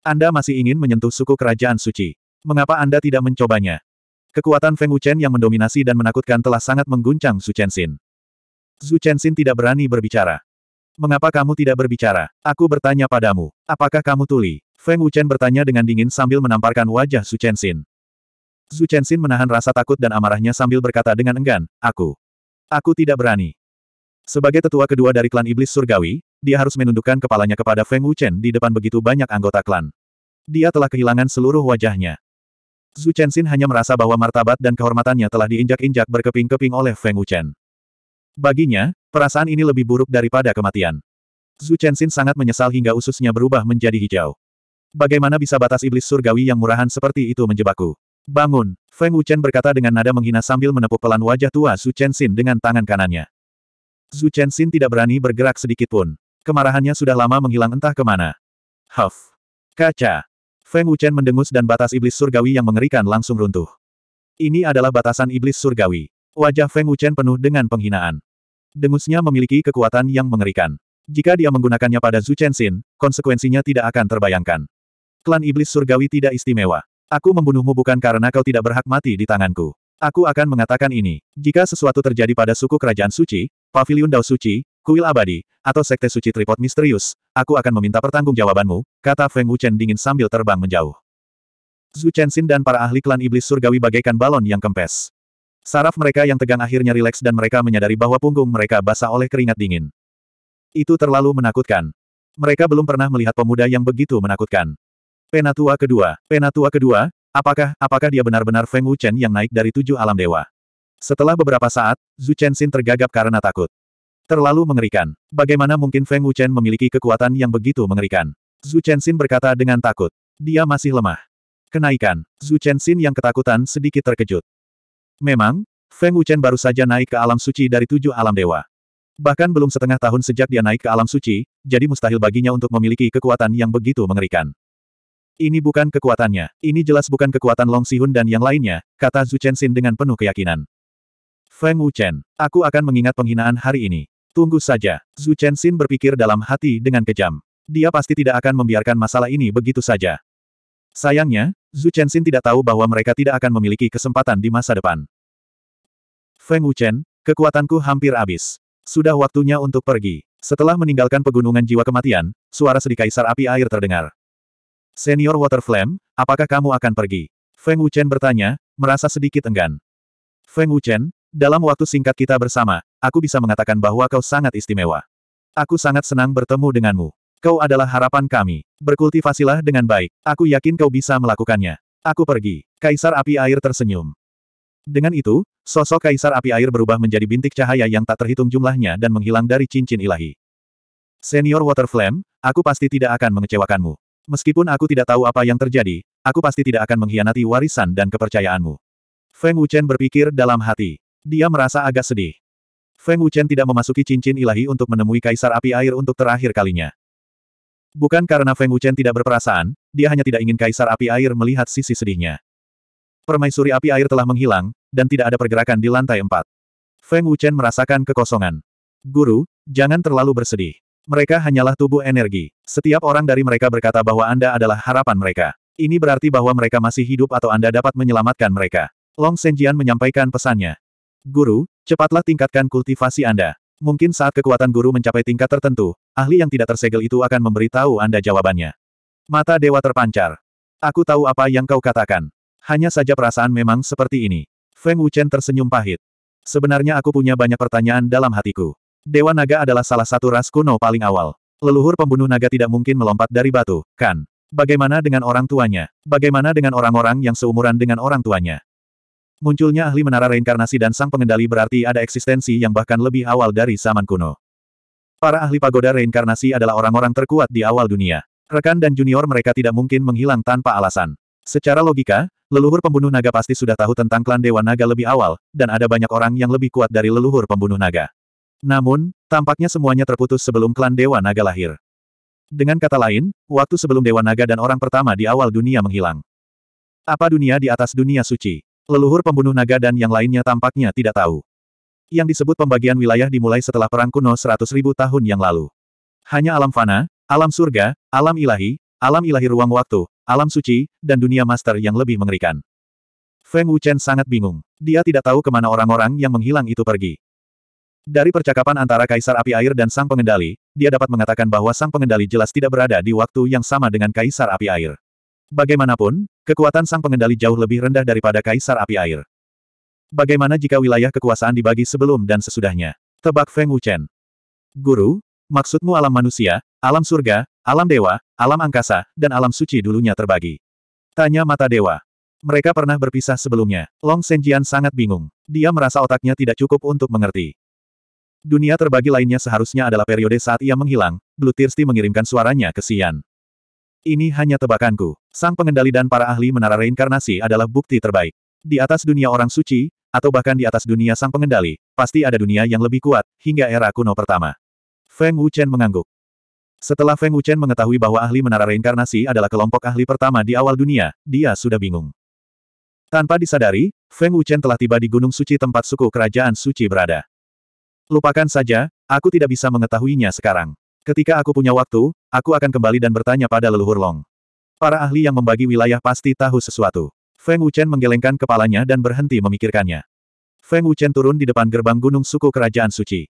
anda masih ingin menyentuh suku kerajaan suci. Mengapa Anda tidak mencobanya? Kekuatan Feng Wuchen yang mendominasi dan menakutkan telah sangat mengguncang Su Chen Su Chen tidak berani berbicara. Mengapa kamu tidak berbicara? Aku bertanya padamu. Apakah kamu tuli? Feng Wuchen bertanya dengan dingin sambil menamparkan wajah Su Chen Su Chen menahan rasa takut dan amarahnya sambil berkata dengan enggan, Aku. Aku tidak berani. Sebagai tetua kedua dari klan iblis surgawi, dia harus menundukkan kepalanya kepada Feng Wuchen di depan begitu banyak anggota klan. Dia telah kehilangan seluruh wajahnya. Zhu Chenxin hanya merasa bahwa martabat dan kehormatannya telah diinjak-injak berkeping-keping oleh Feng Wuchen. Baginya, perasaan ini lebih buruk daripada kematian. Zhu Chenxin sangat menyesal hingga ususnya berubah menjadi hijau. Bagaimana bisa batas iblis surgawi yang murahan seperti itu menjebakku? Bangun, Feng Wuchen berkata dengan nada menghina sambil menepuk pelan wajah tua Zhu Chenxin dengan tangan kanannya. Zhu Chenxin tidak berani bergerak sedikit pun. Kemarahannya sudah lama menghilang entah kemana. Huff. Kaca. Feng Wuchen mendengus dan batas iblis surgawi yang mengerikan langsung runtuh. Ini adalah batasan iblis surgawi. Wajah Feng Wuchen penuh dengan penghinaan. Dengusnya memiliki kekuatan yang mengerikan. Jika dia menggunakannya pada Zhu Chenxin, konsekuensinya tidak akan terbayangkan. Klan iblis surgawi tidak istimewa. Aku membunuhmu bukan karena kau tidak berhak mati di tanganku. Aku akan mengatakan ini. Jika sesuatu terjadi pada suku kerajaan suci, pavilion Dao Suci, Kuil abadi, atau sekte suci tripod misterius, aku akan meminta pertanggungjawabanmu, kata Feng Wuchen dingin sambil terbang menjauh. Zhu Chenxin dan para ahli klan iblis surgawi bagaikan balon yang kempes. Saraf mereka yang tegang akhirnya rileks dan mereka menyadari bahwa punggung mereka basah oleh keringat dingin. Itu terlalu menakutkan. Mereka belum pernah melihat pemuda yang begitu menakutkan. Penatua kedua, penatua kedua, apakah, apakah dia benar-benar Feng Wuchen yang naik dari tujuh alam dewa? Setelah beberapa saat, Zhu Chenxin tergagap karena takut. Terlalu mengerikan. Bagaimana mungkin Feng Wuchen memiliki kekuatan yang begitu mengerikan? Zhu Chenxin berkata dengan takut. Dia masih lemah. Kenaikan. Zhu Chenxin yang ketakutan sedikit terkejut. Memang, Feng Wuchen baru saja naik ke alam suci dari tujuh alam dewa. Bahkan belum setengah tahun sejak dia naik ke alam suci, jadi mustahil baginya untuk memiliki kekuatan yang begitu mengerikan. Ini bukan kekuatannya, ini jelas bukan kekuatan Long Sihun dan yang lainnya, kata Zhu Chenxin dengan penuh keyakinan. Feng Wuchen, aku akan mengingat penghinaan hari ini. Tunggu saja. Zhu Chenxin berpikir dalam hati dengan kejam. Dia pasti tidak akan membiarkan masalah ini begitu saja. Sayangnya, Zhu Chenxin tidak tahu bahwa mereka tidak akan memiliki kesempatan di masa depan. Feng Wuchen, kekuatanku hampir habis. Sudah waktunya untuk pergi. Setelah meninggalkan pegunungan jiwa kematian, suara Kaisar api air terdengar. Senior Water Flame, apakah kamu akan pergi? Feng Wuchen bertanya, merasa sedikit enggan. Feng Wuchen, dalam waktu singkat kita bersama, aku bisa mengatakan bahwa kau sangat istimewa. Aku sangat senang bertemu denganmu. Kau adalah harapan kami. Berkultivasilah dengan baik. Aku yakin kau bisa melakukannya. Aku pergi. Kaisar Api Air tersenyum. Dengan itu, sosok Kaisar Api Air berubah menjadi bintik cahaya yang tak terhitung jumlahnya dan menghilang dari cincin ilahi. Senior Water Flame, aku pasti tidak akan mengecewakanmu. Meskipun aku tidak tahu apa yang terjadi, aku pasti tidak akan mengkhianati warisan dan kepercayaanmu. Feng Wuchen berpikir dalam hati. Dia merasa agak sedih. Feng Wuchen tidak memasuki cincin ilahi untuk menemui Kaisar Api Air untuk terakhir kalinya. Bukan karena Feng Wuchen tidak berperasaan, dia hanya tidak ingin Kaisar Api Air melihat sisi sedihnya. Permaisuri Api Air telah menghilang, dan tidak ada pergerakan di lantai empat. Feng Wuchen merasakan kekosongan. Guru, jangan terlalu bersedih. Mereka hanyalah tubuh energi. Setiap orang dari mereka berkata bahwa Anda adalah harapan mereka. Ini berarti bahwa mereka masih hidup atau Anda dapat menyelamatkan mereka. Long Senjian menyampaikan pesannya. Guru, Cepatlah tingkatkan kultivasi Anda. Mungkin saat kekuatan guru mencapai tingkat tertentu, ahli yang tidak tersegel itu akan memberitahu Anda jawabannya. Mata dewa terpancar. Aku tahu apa yang kau katakan. Hanya saja perasaan memang seperti ini. Feng Wuchen tersenyum pahit. Sebenarnya aku punya banyak pertanyaan dalam hatiku. Dewa naga adalah salah satu ras kuno paling awal. Leluhur pembunuh naga tidak mungkin melompat dari batu, kan? Bagaimana dengan orang tuanya? Bagaimana dengan orang-orang yang seumuran dengan orang tuanya? Munculnya ahli menara reinkarnasi dan sang pengendali berarti ada eksistensi yang bahkan lebih awal dari zaman kuno. Para ahli pagoda reinkarnasi adalah orang-orang terkuat di awal dunia. Rekan dan junior mereka tidak mungkin menghilang tanpa alasan. Secara logika, leluhur pembunuh naga pasti sudah tahu tentang klan Dewa Naga lebih awal, dan ada banyak orang yang lebih kuat dari leluhur pembunuh naga. Namun, tampaknya semuanya terputus sebelum klan Dewa Naga lahir. Dengan kata lain, waktu sebelum Dewa Naga dan orang pertama di awal dunia menghilang. Apa dunia di atas dunia suci? Leluhur pembunuh naga dan yang lainnya tampaknya tidak tahu. Yang disebut pembagian wilayah dimulai setelah perang kuno 100.000 tahun yang lalu. Hanya alam fana, alam surga, alam ilahi, alam ilahi ruang waktu, alam suci, dan dunia master yang lebih mengerikan. Feng Wuchen sangat bingung. Dia tidak tahu kemana orang-orang yang menghilang itu pergi. Dari percakapan antara Kaisar Api Air dan Sang Pengendali, dia dapat mengatakan bahwa Sang Pengendali jelas tidak berada di waktu yang sama dengan Kaisar Api Air. Bagaimanapun, Kekuatan sang pengendali jauh lebih rendah daripada Kaisar Api Air. Bagaimana jika wilayah kekuasaan dibagi sebelum dan sesudahnya? Tebak Feng Wuchen. Guru, maksudmu alam manusia, alam surga, alam dewa, alam angkasa, dan alam suci dulunya terbagi. Tanya mata dewa. Mereka pernah berpisah sebelumnya. Long Senjian sangat bingung. Dia merasa otaknya tidak cukup untuk mengerti. Dunia terbagi lainnya seharusnya adalah periode saat ia menghilang, Blue Thirsty mengirimkan suaranya ke Xian. Ini hanya tebakanku. Sang pengendali dan para ahli menara reinkarnasi adalah bukti terbaik. Di atas dunia orang suci, atau bahkan di atas dunia sang pengendali, pasti ada dunia yang lebih kuat, hingga era kuno pertama. Feng Wuchen mengangguk. Setelah Feng Wuchen mengetahui bahwa ahli menara reinkarnasi adalah kelompok ahli pertama di awal dunia, dia sudah bingung. Tanpa disadari, Feng Wuchen telah tiba di Gunung Suci tempat suku kerajaan suci berada. Lupakan saja, aku tidak bisa mengetahuinya sekarang. Ketika aku punya waktu, aku akan kembali dan bertanya pada leluhur Long. Para ahli yang membagi wilayah pasti tahu sesuatu. Feng Wuchen menggelengkan kepalanya dan berhenti memikirkannya. Feng Wuchen turun di depan gerbang gunung suku Kerajaan Suci.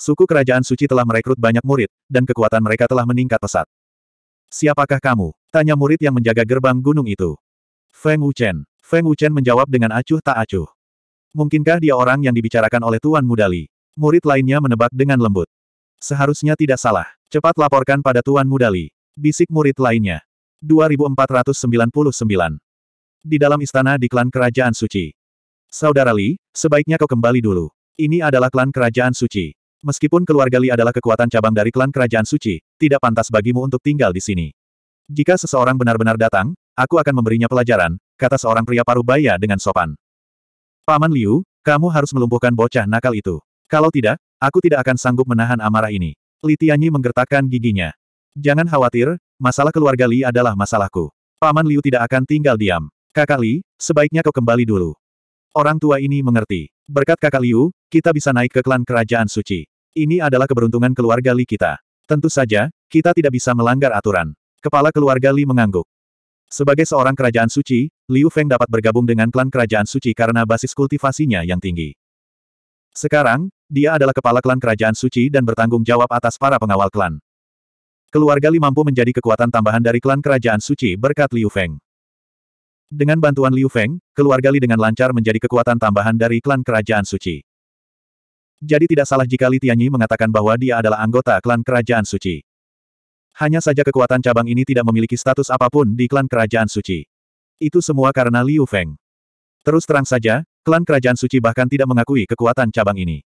Suku Kerajaan Suci telah merekrut banyak murid, dan kekuatan mereka telah meningkat pesat. Siapakah kamu? Tanya murid yang menjaga gerbang gunung itu. Feng Wuchen. Feng Wuchen menjawab dengan acuh tak acuh. Mungkinkah dia orang yang dibicarakan oleh Tuan Mudali? Murid lainnya menebak dengan lembut. Seharusnya tidak salah. Cepat laporkan pada Tuan Mudali. Bisik murid lainnya. 2499. Di dalam istana di klan Kerajaan Suci. Saudara Li, sebaiknya kau kembali dulu. Ini adalah klan Kerajaan Suci. Meskipun keluarga Li adalah kekuatan cabang dari klan Kerajaan Suci, tidak pantas bagimu untuk tinggal di sini. Jika seseorang benar-benar datang, aku akan memberinya pelajaran, kata seorang pria parubaya dengan sopan. Paman Liu, kamu harus melumpuhkan bocah nakal itu. Kalau tidak, Aku tidak akan sanggup menahan amarah ini. Li Tianyi menggertakkan giginya. Jangan khawatir, masalah keluarga Li adalah masalahku. Paman Liu tidak akan tinggal diam. Kakak Li, sebaiknya kau kembali dulu. Orang tua ini mengerti. Berkat kakak Liu, kita bisa naik ke klan kerajaan suci. Ini adalah keberuntungan keluarga Li kita. Tentu saja, kita tidak bisa melanggar aturan. Kepala keluarga Li mengangguk. Sebagai seorang kerajaan suci, Liu Feng dapat bergabung dengan klan kerajaan suci karena basis kultivasinya yang tinggi. Sekarang, dia adalah kepala klan kerajaan suci dan bertanggung jawab atas para pengawal klan. Keluarga Li mampu menjadi kekuatan tambahan dari klan kerajaan suci berkat Liu Feng. Dengan bantuan Liu Feng, keluarga Li dengan lancar menjadi kekuatan tambahan dari klan kerajaan suci. Jadi tidak salah jika Li Tianyi mengatakan bahwa dia adalah anggota klan kerajaan suci. Hanya saja kekuatan cabang ini tidak memiliki status apapun di klan kerajaan suci. Itu semua karena Liu Feng. Terus terang saja, klan kerajaan suci bahkan tidak mengakui kekuatan cabang ini.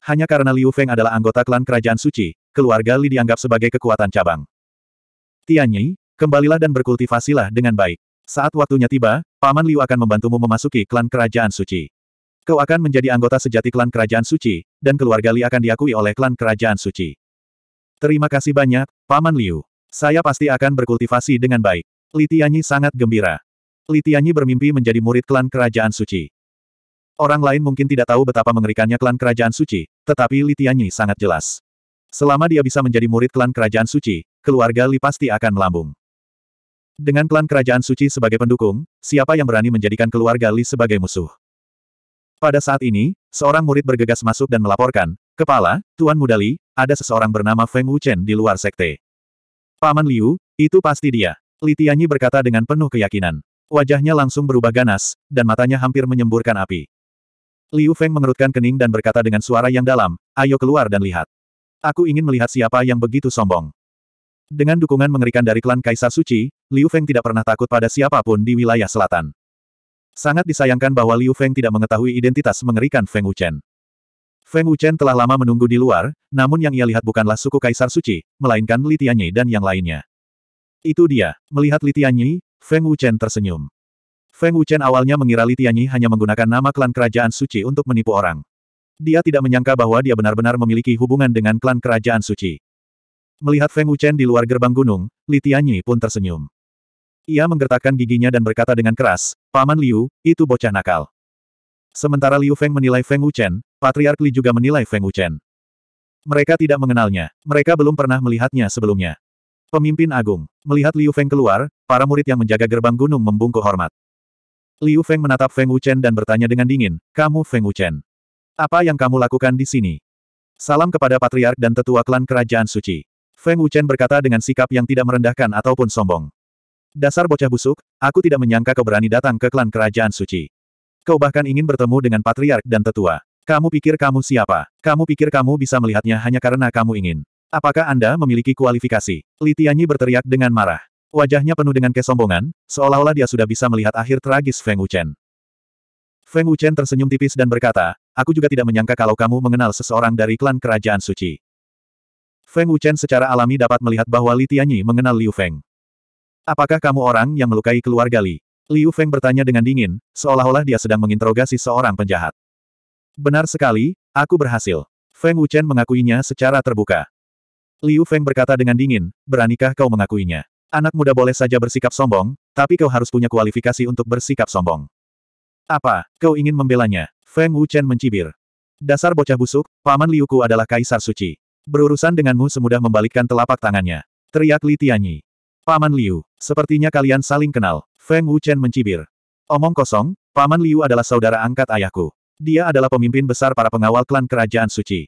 Hanya karena Liu Feng adalah anggota klan kerajaan suci, keluarga Li dianggap sebagai kekuatan cabang. Tianyi, kembalilah dan berkultivasilah dengan baik. Saat waktunya tiba, Paman Liu akan membantumu memasuki klan kerajaan suci. Kau akan menjadi anggota sejati klan kerajaan suci, dan keluarga Li akan diakui oleh klan kerajaan suci. Terima kasih banyak, Paman Liu. Saya pasti akan berkultivasi dengan baik. Li Tianyi sangat gembira. Li Tianyi bermimpi menjadi murid klan kerajaan suci. Orang lain mungkin tidak tahu betapa mengerikannya klan kerajaan suci, tetapi Li Tianyi sangat jelas. Selama dia bisa menjadi murid klan kerajaan suci, keluarga Li pasti akan melambung. Dengan klan kerajaan suci sebagai pendukung, siapa yang berani menjadikan keluarga Li sebagai musuh? Pada saat ini, seorang murid bergegas masuk dan melaporkan, Kepala, Tuan Muda Li, ada seseorang bernama Feng Wuchen di luar sekte. Paman Liu, itu pasti dia. Li Tianyi berkata dengan penuh keyakinan. Wajahnya langsung berubah ganas, dan matanya hampir menyemburkan api. Liu Feng mengerutkan kening dan berkata dengan suara yang dalam, ayo keluar dan lihat. Aku ingin melihat siapa yang begitu sombong. Dengan dukungan mengerikan dari klan Kaisar Suci, Liu Feng tidak pernah takut pada siapapun di wilayah selatan. Sangat disayangkan bahwa Liu Feng tidak mengetahui identitas mengerikan Feng Wuchen. Feng Wuchen telah lama menunggu di luar, namun yang ia lihat bukanlah suku Kaisar Suci, melainkan Li Tianyi dan yang lainnya. Itu dia, melihat Li Tianyi, Feng Wuchen tersenyum. Feng Wuchen awalnya mengira Li Tianyi hanya menggunakan nama klan kerajaan suci untuk menipu orang. Dia tidak menyangka bahwa dia benar-benar memiliki hubungan dengan klan kerajaan suci. Melihat Feng Wuchen di luar gerbang gunung, Li Tianyi pun tersenyum. Ia menggertakkan giginya dan berkata dengan keras, Paman Liu, itu bocah nakal. Sementara Liu Feng menilai Feng Wuchen, Patriark Li juga menilai Feng Wuchen. Mereka tidak mengenalnya, mereka belum pernah melihatnya sebelumnya. Pemimpin Agung, melihat Liu Feng keluar, para murid yang menjaga gerbang gunung membungkuk hormat. Liu Feng menatap Feng Wuchen dan bertanya dengan dingin, kamu Feng Wuchen. Apa yang kamu lakukan di sini? Salam kepada Patriark dan Tetua Klan Kerajaan Suci. Feng Wuchen berkata dengan sikap yang tidak merendahkan ataupun sombong. Dasar bocah busuk, aku tidak menyangka kau berani datang ke klan Kerajaan Suci. Kau bahkan ingin bertemu dengan Patriark dan Tetua. Kamu pikir kamu siapa? Kamu pikir kamu bisa melihatnya hanya karena kamu ingin. Apakah Anda memiliki kualifikasi? Li Tianyi berteriak dengan marah. Wajahnya penuh dengan kesombongan, seolah-olah dia sudah bisa melihat akhir tragis Feng Wuchen. Feng Wuchen tersenyum tipis dan berkata, aku juga tidak menyangka kalau kamu mengenal seseorang dari klan kerajaan suci. Feng Wuchen secara alami dapat melihat bahwa Li Tianyi mengenal Liu Feng. Apakah kamu orang yang melukai keluarga Li? Liu Feng bertanya dengan dingin, seolah-olah dia sedang menginterogasi seorang penjahat. Benar sekali, aku berhasil. Feng Wuchen mengakuinya secara terbuka. Liu Feng berkata dengan dingin, beranikah kau mengakuinya? Anak muda boleh saja bersikap sombong, tapi kau harus punya kualifikasi untuk bersikap sombong. Apa, kau ingin membelanya? Feng Wuchen mencibir. Dasar bocah busuk, Paman Liuku adalah kaisar suci. Berurusan denganmu semudah membalikkan telapak tangannya. Teriak Li Tianyi. Paman Liu, sepertinya kalian saling kenal. Feng Wuchen mencibir. Omong kosong, Paman Liu adalah saudara angkat ayahku. Dia adalah pemimpin besar para pengawal klan kerajaan suci.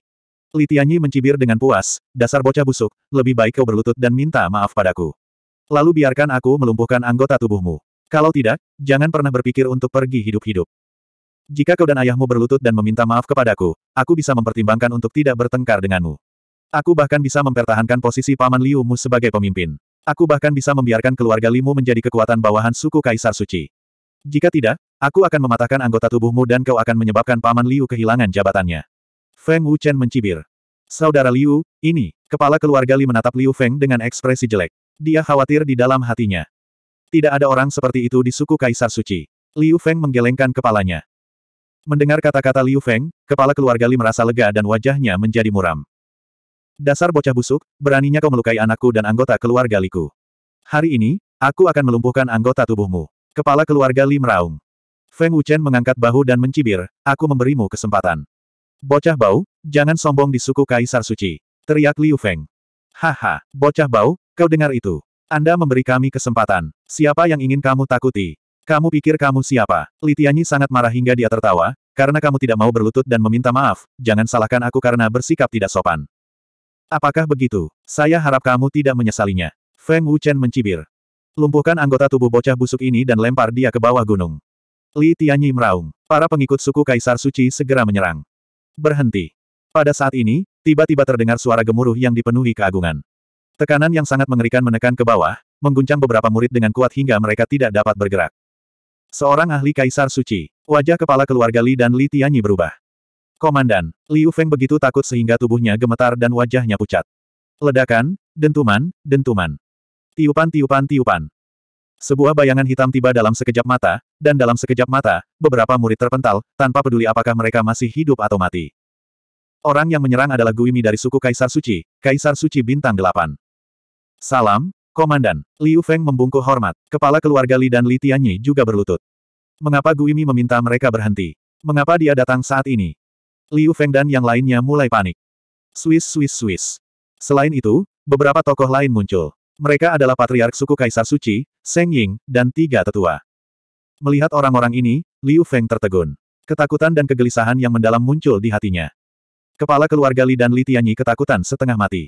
Li Tianyi mencibir dengan puas, dasar bocah busuk, lebih baik kau berlutut dan minta maaf padaku. Lalu biarkan aku melumpuhkan anggota tubuhmu. Kalau tidak, jangan pernah berpikir untuk pergi hidup-hidup. Jika kau dan ayahmu berlutut dan meminta maaf kepadaku, aku bisa mempertimbangkan untuk tidak bertengkar denganmu. Aku bahkan bisa mempertahankan posisi Paman Liumu sebagai pemimpin. Aku bahkan bisa membiarkan keluarga Limu menjadi kekuatan bawahan suku Kaisar Suci. Jika tidak, aku akan mematahkan anggota tubuhmu dan kau akan menyebabkan Paman Liu kehilangan jabatannya. Feng Wuchen mencibir. Saudara Liu, ini, kepala keluarga Li menatap Liu Feng dengan ekspresi jelek. Dia khawatir di dalam hatinya. Tidak ada orang seperti itu di suku Kaisar Suci. Liu Feng menggelengkan kepalanya. Mendengar kata-kata Liu Feng, kepala keluarga Li merasa lega dan wajahnya menjadi muram. Dasar bocah busuk, beraninya kau melukai anakku dan anggota keluarga Liku. Hari ini, aku akan melumpuhkan anggota tubuhmu. Kepala keluarga Li meraung. Feng Wuchen mengangkat bahu dan mencibir, aku memberimu kesempatan. Bocah bau, jangan sombong di suku Kaisar Suci. Teriak Liu Feng. Haha, bocah bau, Kau dengar itu? Anda memberi kami kesempatan. Siapa yang ingin kamu takuti? Kamu pikir kamu siapa? Litianyi sangat marah hingga dia tertawa, karena kamu tidak mau berlutut dan meminta maaf, jangan salahkan aku karena bersikap tidak sopan. Apakah begitu? Saya harap kamu tidak menyesalinya. Feng Wuchen mencibir. Lumpuhkan anggota tubuh bocah busuk ini dan lempar dia ke bawah gunung. Li Tianyi meraung. Para pengikut suku Kaisar Suci segera menyerang. Berhenti. Pada saat ini, tiba-tiba terdengar suara gemuruh yang dipenuhi keagungan. Tekanan yang sangat mengerikan menekan ke bawah, mengguncang beberapa murid dengan kuat hingga mereka tidak dapat bergerak. Seorang ahli kaisar suci, wajah kepala keluarga Li dan Li Tianyi berubah. Komandan, Liu Feng begitu takut sehingga tubuhnya gemetar dan wajahnya pucat. Ledakan, dentuman, dentuman. Tiupan-tiupan tiupan. Sebuah bayangan hitam tiba dalam sekejap mata, dan dalam sekejap mata, beberapa murid terpental, tanpa peduli apakah mereka masih hidup atau mati. Orang yang menyerang adalah Guimi dari suku Kaisar Suci, Kaisar Suci Bintang Delapan. Salam, Komandan. Liu Feng membungkuk hormat. Kepala keluarga Li dan Li Tianyi juga berlutut. Mengapa Guimi meminta mereka berhenti? Mengapa dia datang saat ini? Liu Feng dan yang lainnya mulai panik. Swiss, Swiss, Swiss. Selain itu, beberapa tokoh lain muncul. Mereka adalah patriark suku Kaisar Suci, Seng Ying, dan tiga tetua. Melihat orang-orang ini, Liu Feng tertegun. Ketakutan dan kegelisahan yang mendalam muncul di hatinya. Kepala keluarga Li dan Li Tianyi ketakutan setengah mati.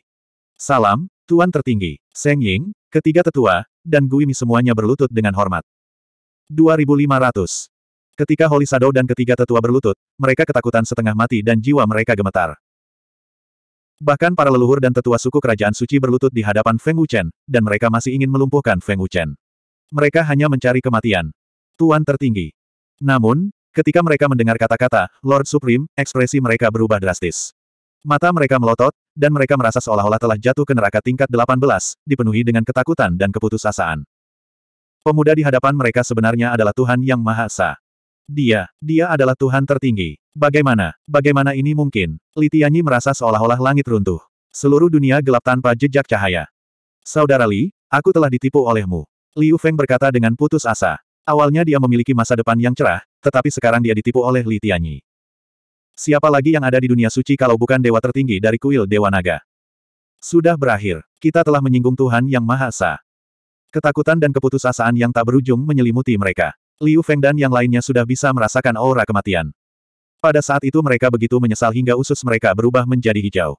Salam, Tuan tertinggi, Seng Ying, ketiga tetua, dan Guimi semuanya berlutut dengan hormat. 2500. Ketika Holy Shadow dan ketiga tetua berlutut, mereka ketakutan setengah mati dan jiwa mereka gemetar. Bahkan para leluhur dan tetua suku kerajaan suci berlutut di hadapan Feng Wuchen, dan mereka masih ingin melumpuhkan Feng Wuchen. Mereka hanya mencari kematian. Tuan tertinggi. Namun, ketika mereka mendengar kata-kata, Lord Supreme, ekspresi mereka berubah drastis. Mata mereka melotot, dan mereka merasa seolah-olah telah jatuh ke neraka tingkat 18, dipenuhi dengan ketakutan dan keputusasaan. Pemuda di hadapan mereka sebenarnya adalah Tuhan Yang Maha Esa. Dia, dia adalah Tuhan tertinggi. Bagaimana, bagaimana ini mungkin? Litianyi merasa seolah-olah langit runtuh. Seluruh dunia gelap tanpa jejak cahaya. Saudara Li, aku telah ditipu olehmu. Liu Feng berkata dengan putus asa. Awalnya dia memiliki masa depan yang cerah, tetapi sekarang dia ditipu oleh Li Tianyi. Siapa lagi yang ada di dunia suci kalau bukan dewa tertinggi dari kuil Dewa Naga? Sudah berakhir. Kita telah menyinggung Tuhan Yang Maha Esa. Ketakutan dan keputusasaan yang tak berujung menyelimuti mereka. Liu Feng dan yang lainnya sudah bisa merasakan aura kematian. Pada saat itu mereka begitu menyesal hingga usus mereka berubah menjadi hijau.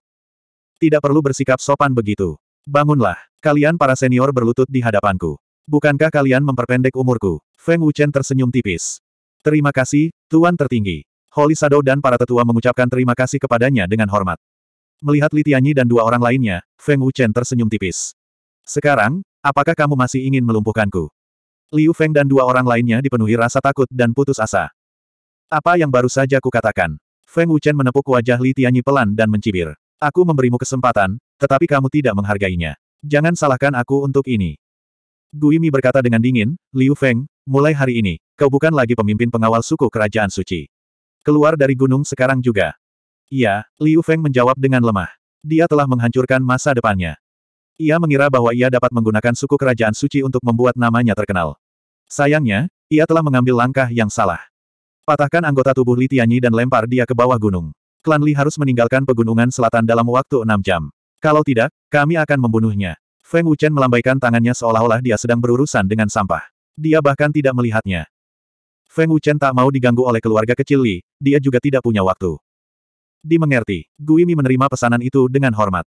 Tidak perlu bersikap sopan begitu. Bangunlah, kalian para senior berlutut di hadapanku. Bukankah kalian memperpendek umurku? Feng Wuchen tersenyum tipis. Terima kasih, Tuan Tertinggi. Holy Shadow dan para tetua mengucapkan terima kasih kepadanya dengan hormat. Melihat Li Tianyi dan dua orang lainnya, Feng Wuchen tersenyum tipis. Sekarang, apakah kamu masih ingin melumpuhkanku? Liu Feng dan dua orang lainnya dipenuhi rasa takut dan putus asa. Apa yang baru saja kukatakan? Feng Wuchen menepuk wajah Li Tianyi pelan dan mencibir. Aku memberimu kesempatan, tetapi kamu tidak menghargainya. Jangan salahkan aku untuk ini. Guimi berkata dengan dingin, Liu Feng, mulai hari ini, kau bukan lagi pemimpin pengawal suku kerajaan suci. Keluar dari gunung sekarang juga. Iya, Liu Feng menjawab dengan lemah. Dia telah menghancurkan masa depannya. Ia mengira bahwa ia dapat menggunakan suku kerajaan suci untuk membuat namanya terkenal. Sayangnya, ia telah mengambil langkah yang salah. Patahkan anggota tubuh Li Tianyi dan lempar dia ke bawah gunung. Klan Li harus meninggalkan pegunungan selatan dalam waktu enam jam. Kalau tidak, kami akan membunuhnya. Feng Wuchen melambaikan tangannya seolah-olah dia sedang berurusan dengan sampah. Dia bahkan tidak melihatnya. Feng Wuchen tak mau diganggu oleh keluarga kecil Li, dia juga tidak punya waktu. Dimengerti, Guimi menerima pesanan itu dengan hormat.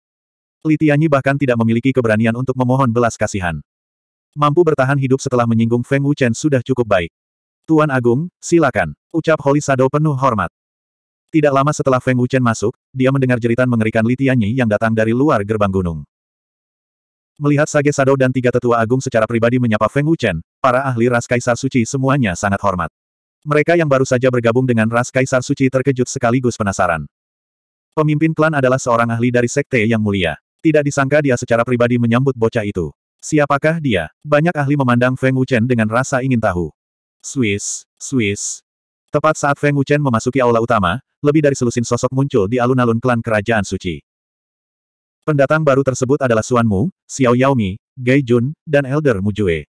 Li Tianyi bahkan tidak memiliki keberanian untuk memohon belas kasihan. Mampu bertahan hidup setelah menyinggung Feng Wuchen sudah cukup baik. Tuan Agung, silakan. Ucap Holy Shadow penuh hormat. Tidak lama setelah Feng Wuchen masuk, dia mendengar jeritan mengerikan Li Tianyi yang datang dari luar gerbang gunung. Melihat Sage Sado dan tiga tetua agung secara pribadi menyapa Feng Wuchen, para ahli Ras Kaisar Suci semuanya sangat hormat. Mereka yang baru saja bergabung dengan Ras Kaisar Suci terkejut sekaligus penasaran. Pemimpin klan adalah seorang ahli dari sekte yang mulia. Tidak disangka dia secara pribadi menyambut bocah itu. Siapakah dia? Banyak ahli memandang Feng Wuchen dengan rasa ingin tahu. Swiss, Swiss. Tepat saat Feng Wuchen memasuki aula utama, lebih dari selusin sosok muncul di alun-alun klan kerajaan suci. Pendatang baru tersebut adalah Suan Mu, Xiao Yaomi, Gai Jun, dan Elder Mujue.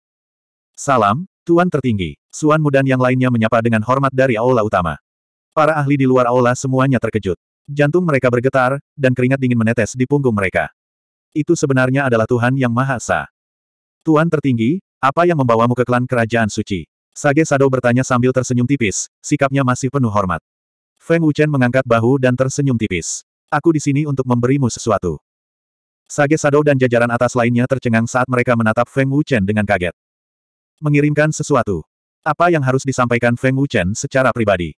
Salam, Tuan tertinggi. Suan Mu dan yang lainnya menyapa dengan hormat dari aula utama. Para ahli di luar aula semuanya terkejut. Jantung mereka bergetar, dan keringat dingin menetes di punggung mereka. Itu sebenarnya adalah Tuhan Yang Maha Esa. Tuan tertinggi, apa yang membawamu ke klan kerajaan suci? Sage Sado bertanya sambil tersenyum tipis, sikapnya masih penuh hormat. Feng Wuchen mengangkat bahu dan tersenyum tipis. Aku di sini untuk memberimu sesuatu. Sage Sado dan jajaran atas lainnya tercengang saat mereka menatap Feng Wuchen dengan kaget. Mengirimkan sesuatu. Apa yang harus disampaikan Feng Wuchen secara pribadi?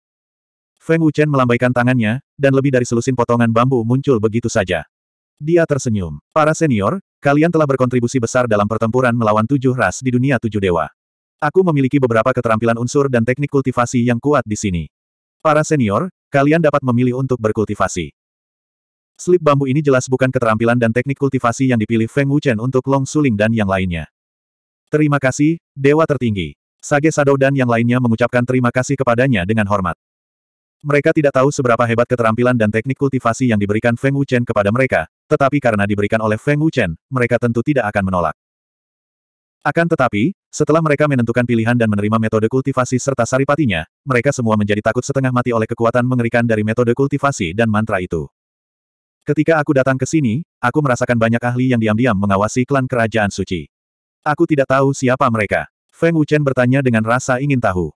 Feng Wuchen melambaikan tangannya, dan lebih dari selusin potongan bambu muncul begitu saja. Dia tersenyum. Para senior, kalian telah berkontribusi besar dalam pertempuran melawan tujuh ras di dunia tujuh dewa. Aku memiliki beberapa keterampilan unsur dan teknik kultivasi yang kuat di sini. Para senior, kalian dapat memilih untuk berkultivasi. Slip bambu ini jelas bukan keterampilan dan teknik kultivasi yang dipilih Feng Wuchen untuk Long Suling dan yang lainnya. Terima kasih, Dewa Tertinggi. Sage Sado dan yang lainnya mengucapkan terima kasih kepadanya dengan hormat. Mereka tidak tahu seberapa hebat keterampilan dan teknik kultivasi yang diberikan Feng Wuchen kepada mereka, tetapi karena diberikan oleh Feng Wuchen, mereka tentu tidak akan menolak. Akan tetapi, setelah mereka menentukan pilihan dan menerima metode kultivasi serta saripatinya, mereka semua menjadi takut setengah mati oleh kekuatan mengerikan dari metode kultivasi dan mantra itu. Ketika aku datang ke sini, aku merasakan banyak ahli yang diam-diam mengawasi klan kerajaan suci. Aku tidak tahu siapa mereka. Feng Wuchen bertanya dengan rasa ingin tahu.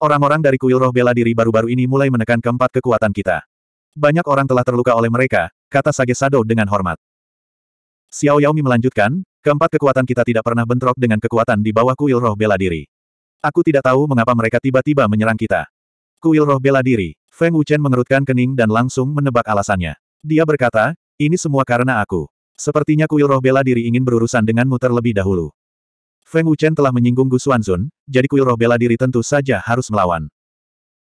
Orang-orang dari kuil roh bela diri baru-baru ini mulai menekan keempat kekuatan kita. Banyak orang telah terluka oleh mereka, kata Sage Sado dengan hormat. Xiao Yaomi melanjutkan, keempat kekuatan kita tidak pernah bentrok dengan kekuatan di bawah kuil roh bela diri. Aku tidak tahu mengapa mereka tiba-tiba menyerang kita. Kuil roh bela diri, Feng Wuchen mengerutkan kening dan langsung menebak alasannya. Dia berkata, ini semua karena aku. Sepertinya kuil roh bela diri ingin berurusan denganmu terlebih dahulu. Feng Wuchen telah menyinggung Gu Xuanzun, jadi kuil roh bela diri tentu saja harus melawan.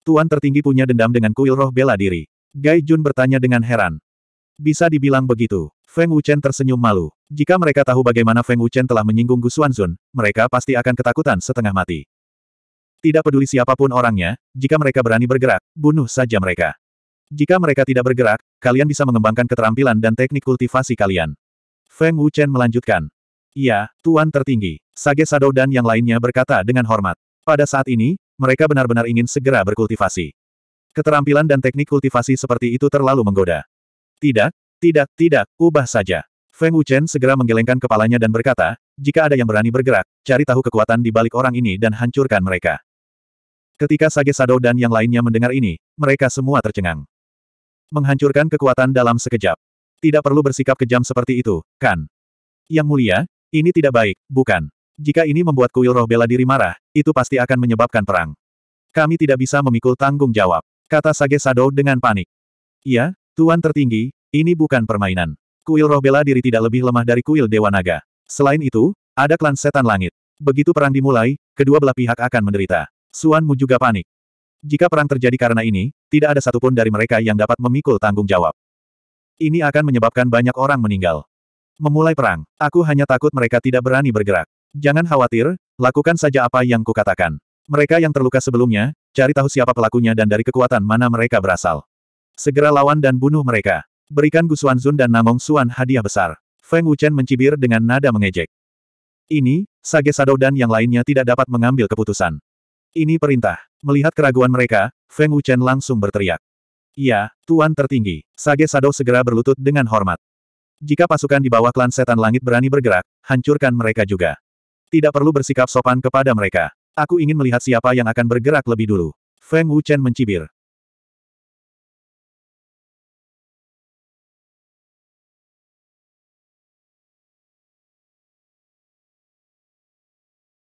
Tuan tertinggi punya dendam dengan kuil roh bela diri. Gai Jun bertanya dengan heran. Bisa dibilang begitu. Feng Wuchen tersenyum malu. Jika mereka tahu bagaimana Feng Wuchen telah menyinggung Gu Xuanzun, mereka pasti akan ketakutan setengah mati. Tidak peduli siapapun orangnya, jika mereka berani bergerak, bunuh saja mereka. Jika mereka tidak bergerak, kalian bisa mengembangkan keterampilan dan teknik kultivasi kalian. Feng Wuchen melanjutkan. Iya, Tuan tertinggi. Sage Sado dan yang lainnya berkata dengan hormat. Pada saat ini, mereka benar-benar ingin segera berkultivasi. Keterampilan dan teknik kultivasi seperti itu terlalu menggoda. Tidak, tidak, tidak, ubah saja. Feng Wuchen segera menggelengkan kepalanya dan berkata, jika ada yang berani bergerak, cari tahu kekuatan di balik orang ini dan hancurkan mereka. Ketika Sage Sado dan yang lainnya mendengar ini, mereka semua tercengang menghancurkan kekuatan dalam sekejap. Tidak perlu bersikap kejam seperti itu, kan? Yang mulia, ini tidak baik, bukan? Jika ini membuat kuil roh bela diri marah, itu pasti akan menyebabkan perang. Kami tidak bisa memikul tanggung jawab, kata Sage Sado dengan panik. Ya, Tuan tertinggi, ini bukan permainan. Kuil roh bela diri tidak lebih lemah dari kuil Dewa Naga. Selain itu, ada klan setan langit. Begitu perang dimulai, kedua belah pihak akan menderita. Suanmu juga panik. Jika perang terjadi karena ini, tidak ada satupun dari mereka yang dapat memikul tanggung jawab. Ini akan menyebabkan banyak orang meninggal. Memulai perang, aku hanya takut mereka tidak berani bergerak. Jangan khawatir, lakukan saja apa yang kukatakan. Mereka yang terluka sebelumnya, cari tahu siapa pelakunya dan dari kekuatan mana mereka berasal. Segera lawan dan bunuh mereka. Berikan Gu Zun dan Namong Suan hadiah besar. Feng Wuchen mencibir dengan nada mengejek. Ini, Sage Sadou dan yang lainnya tidak dapat mengambil keputusan. Ini perintah. Melihat keraguan mereka, Feng Wuchen langsung berteriak. Iya, Tuan Tertinggi. Sage Sado segera berlutut dengan hormat. Jika pasukan di bawah klan setan langit berani bergerak, hancurkan mereka juga. Tidak perlu bersikap sopan kepada mereka. Aku ingin melihat siapa yang akan bergerak lebih dulu. Feng Wuchen mencibir.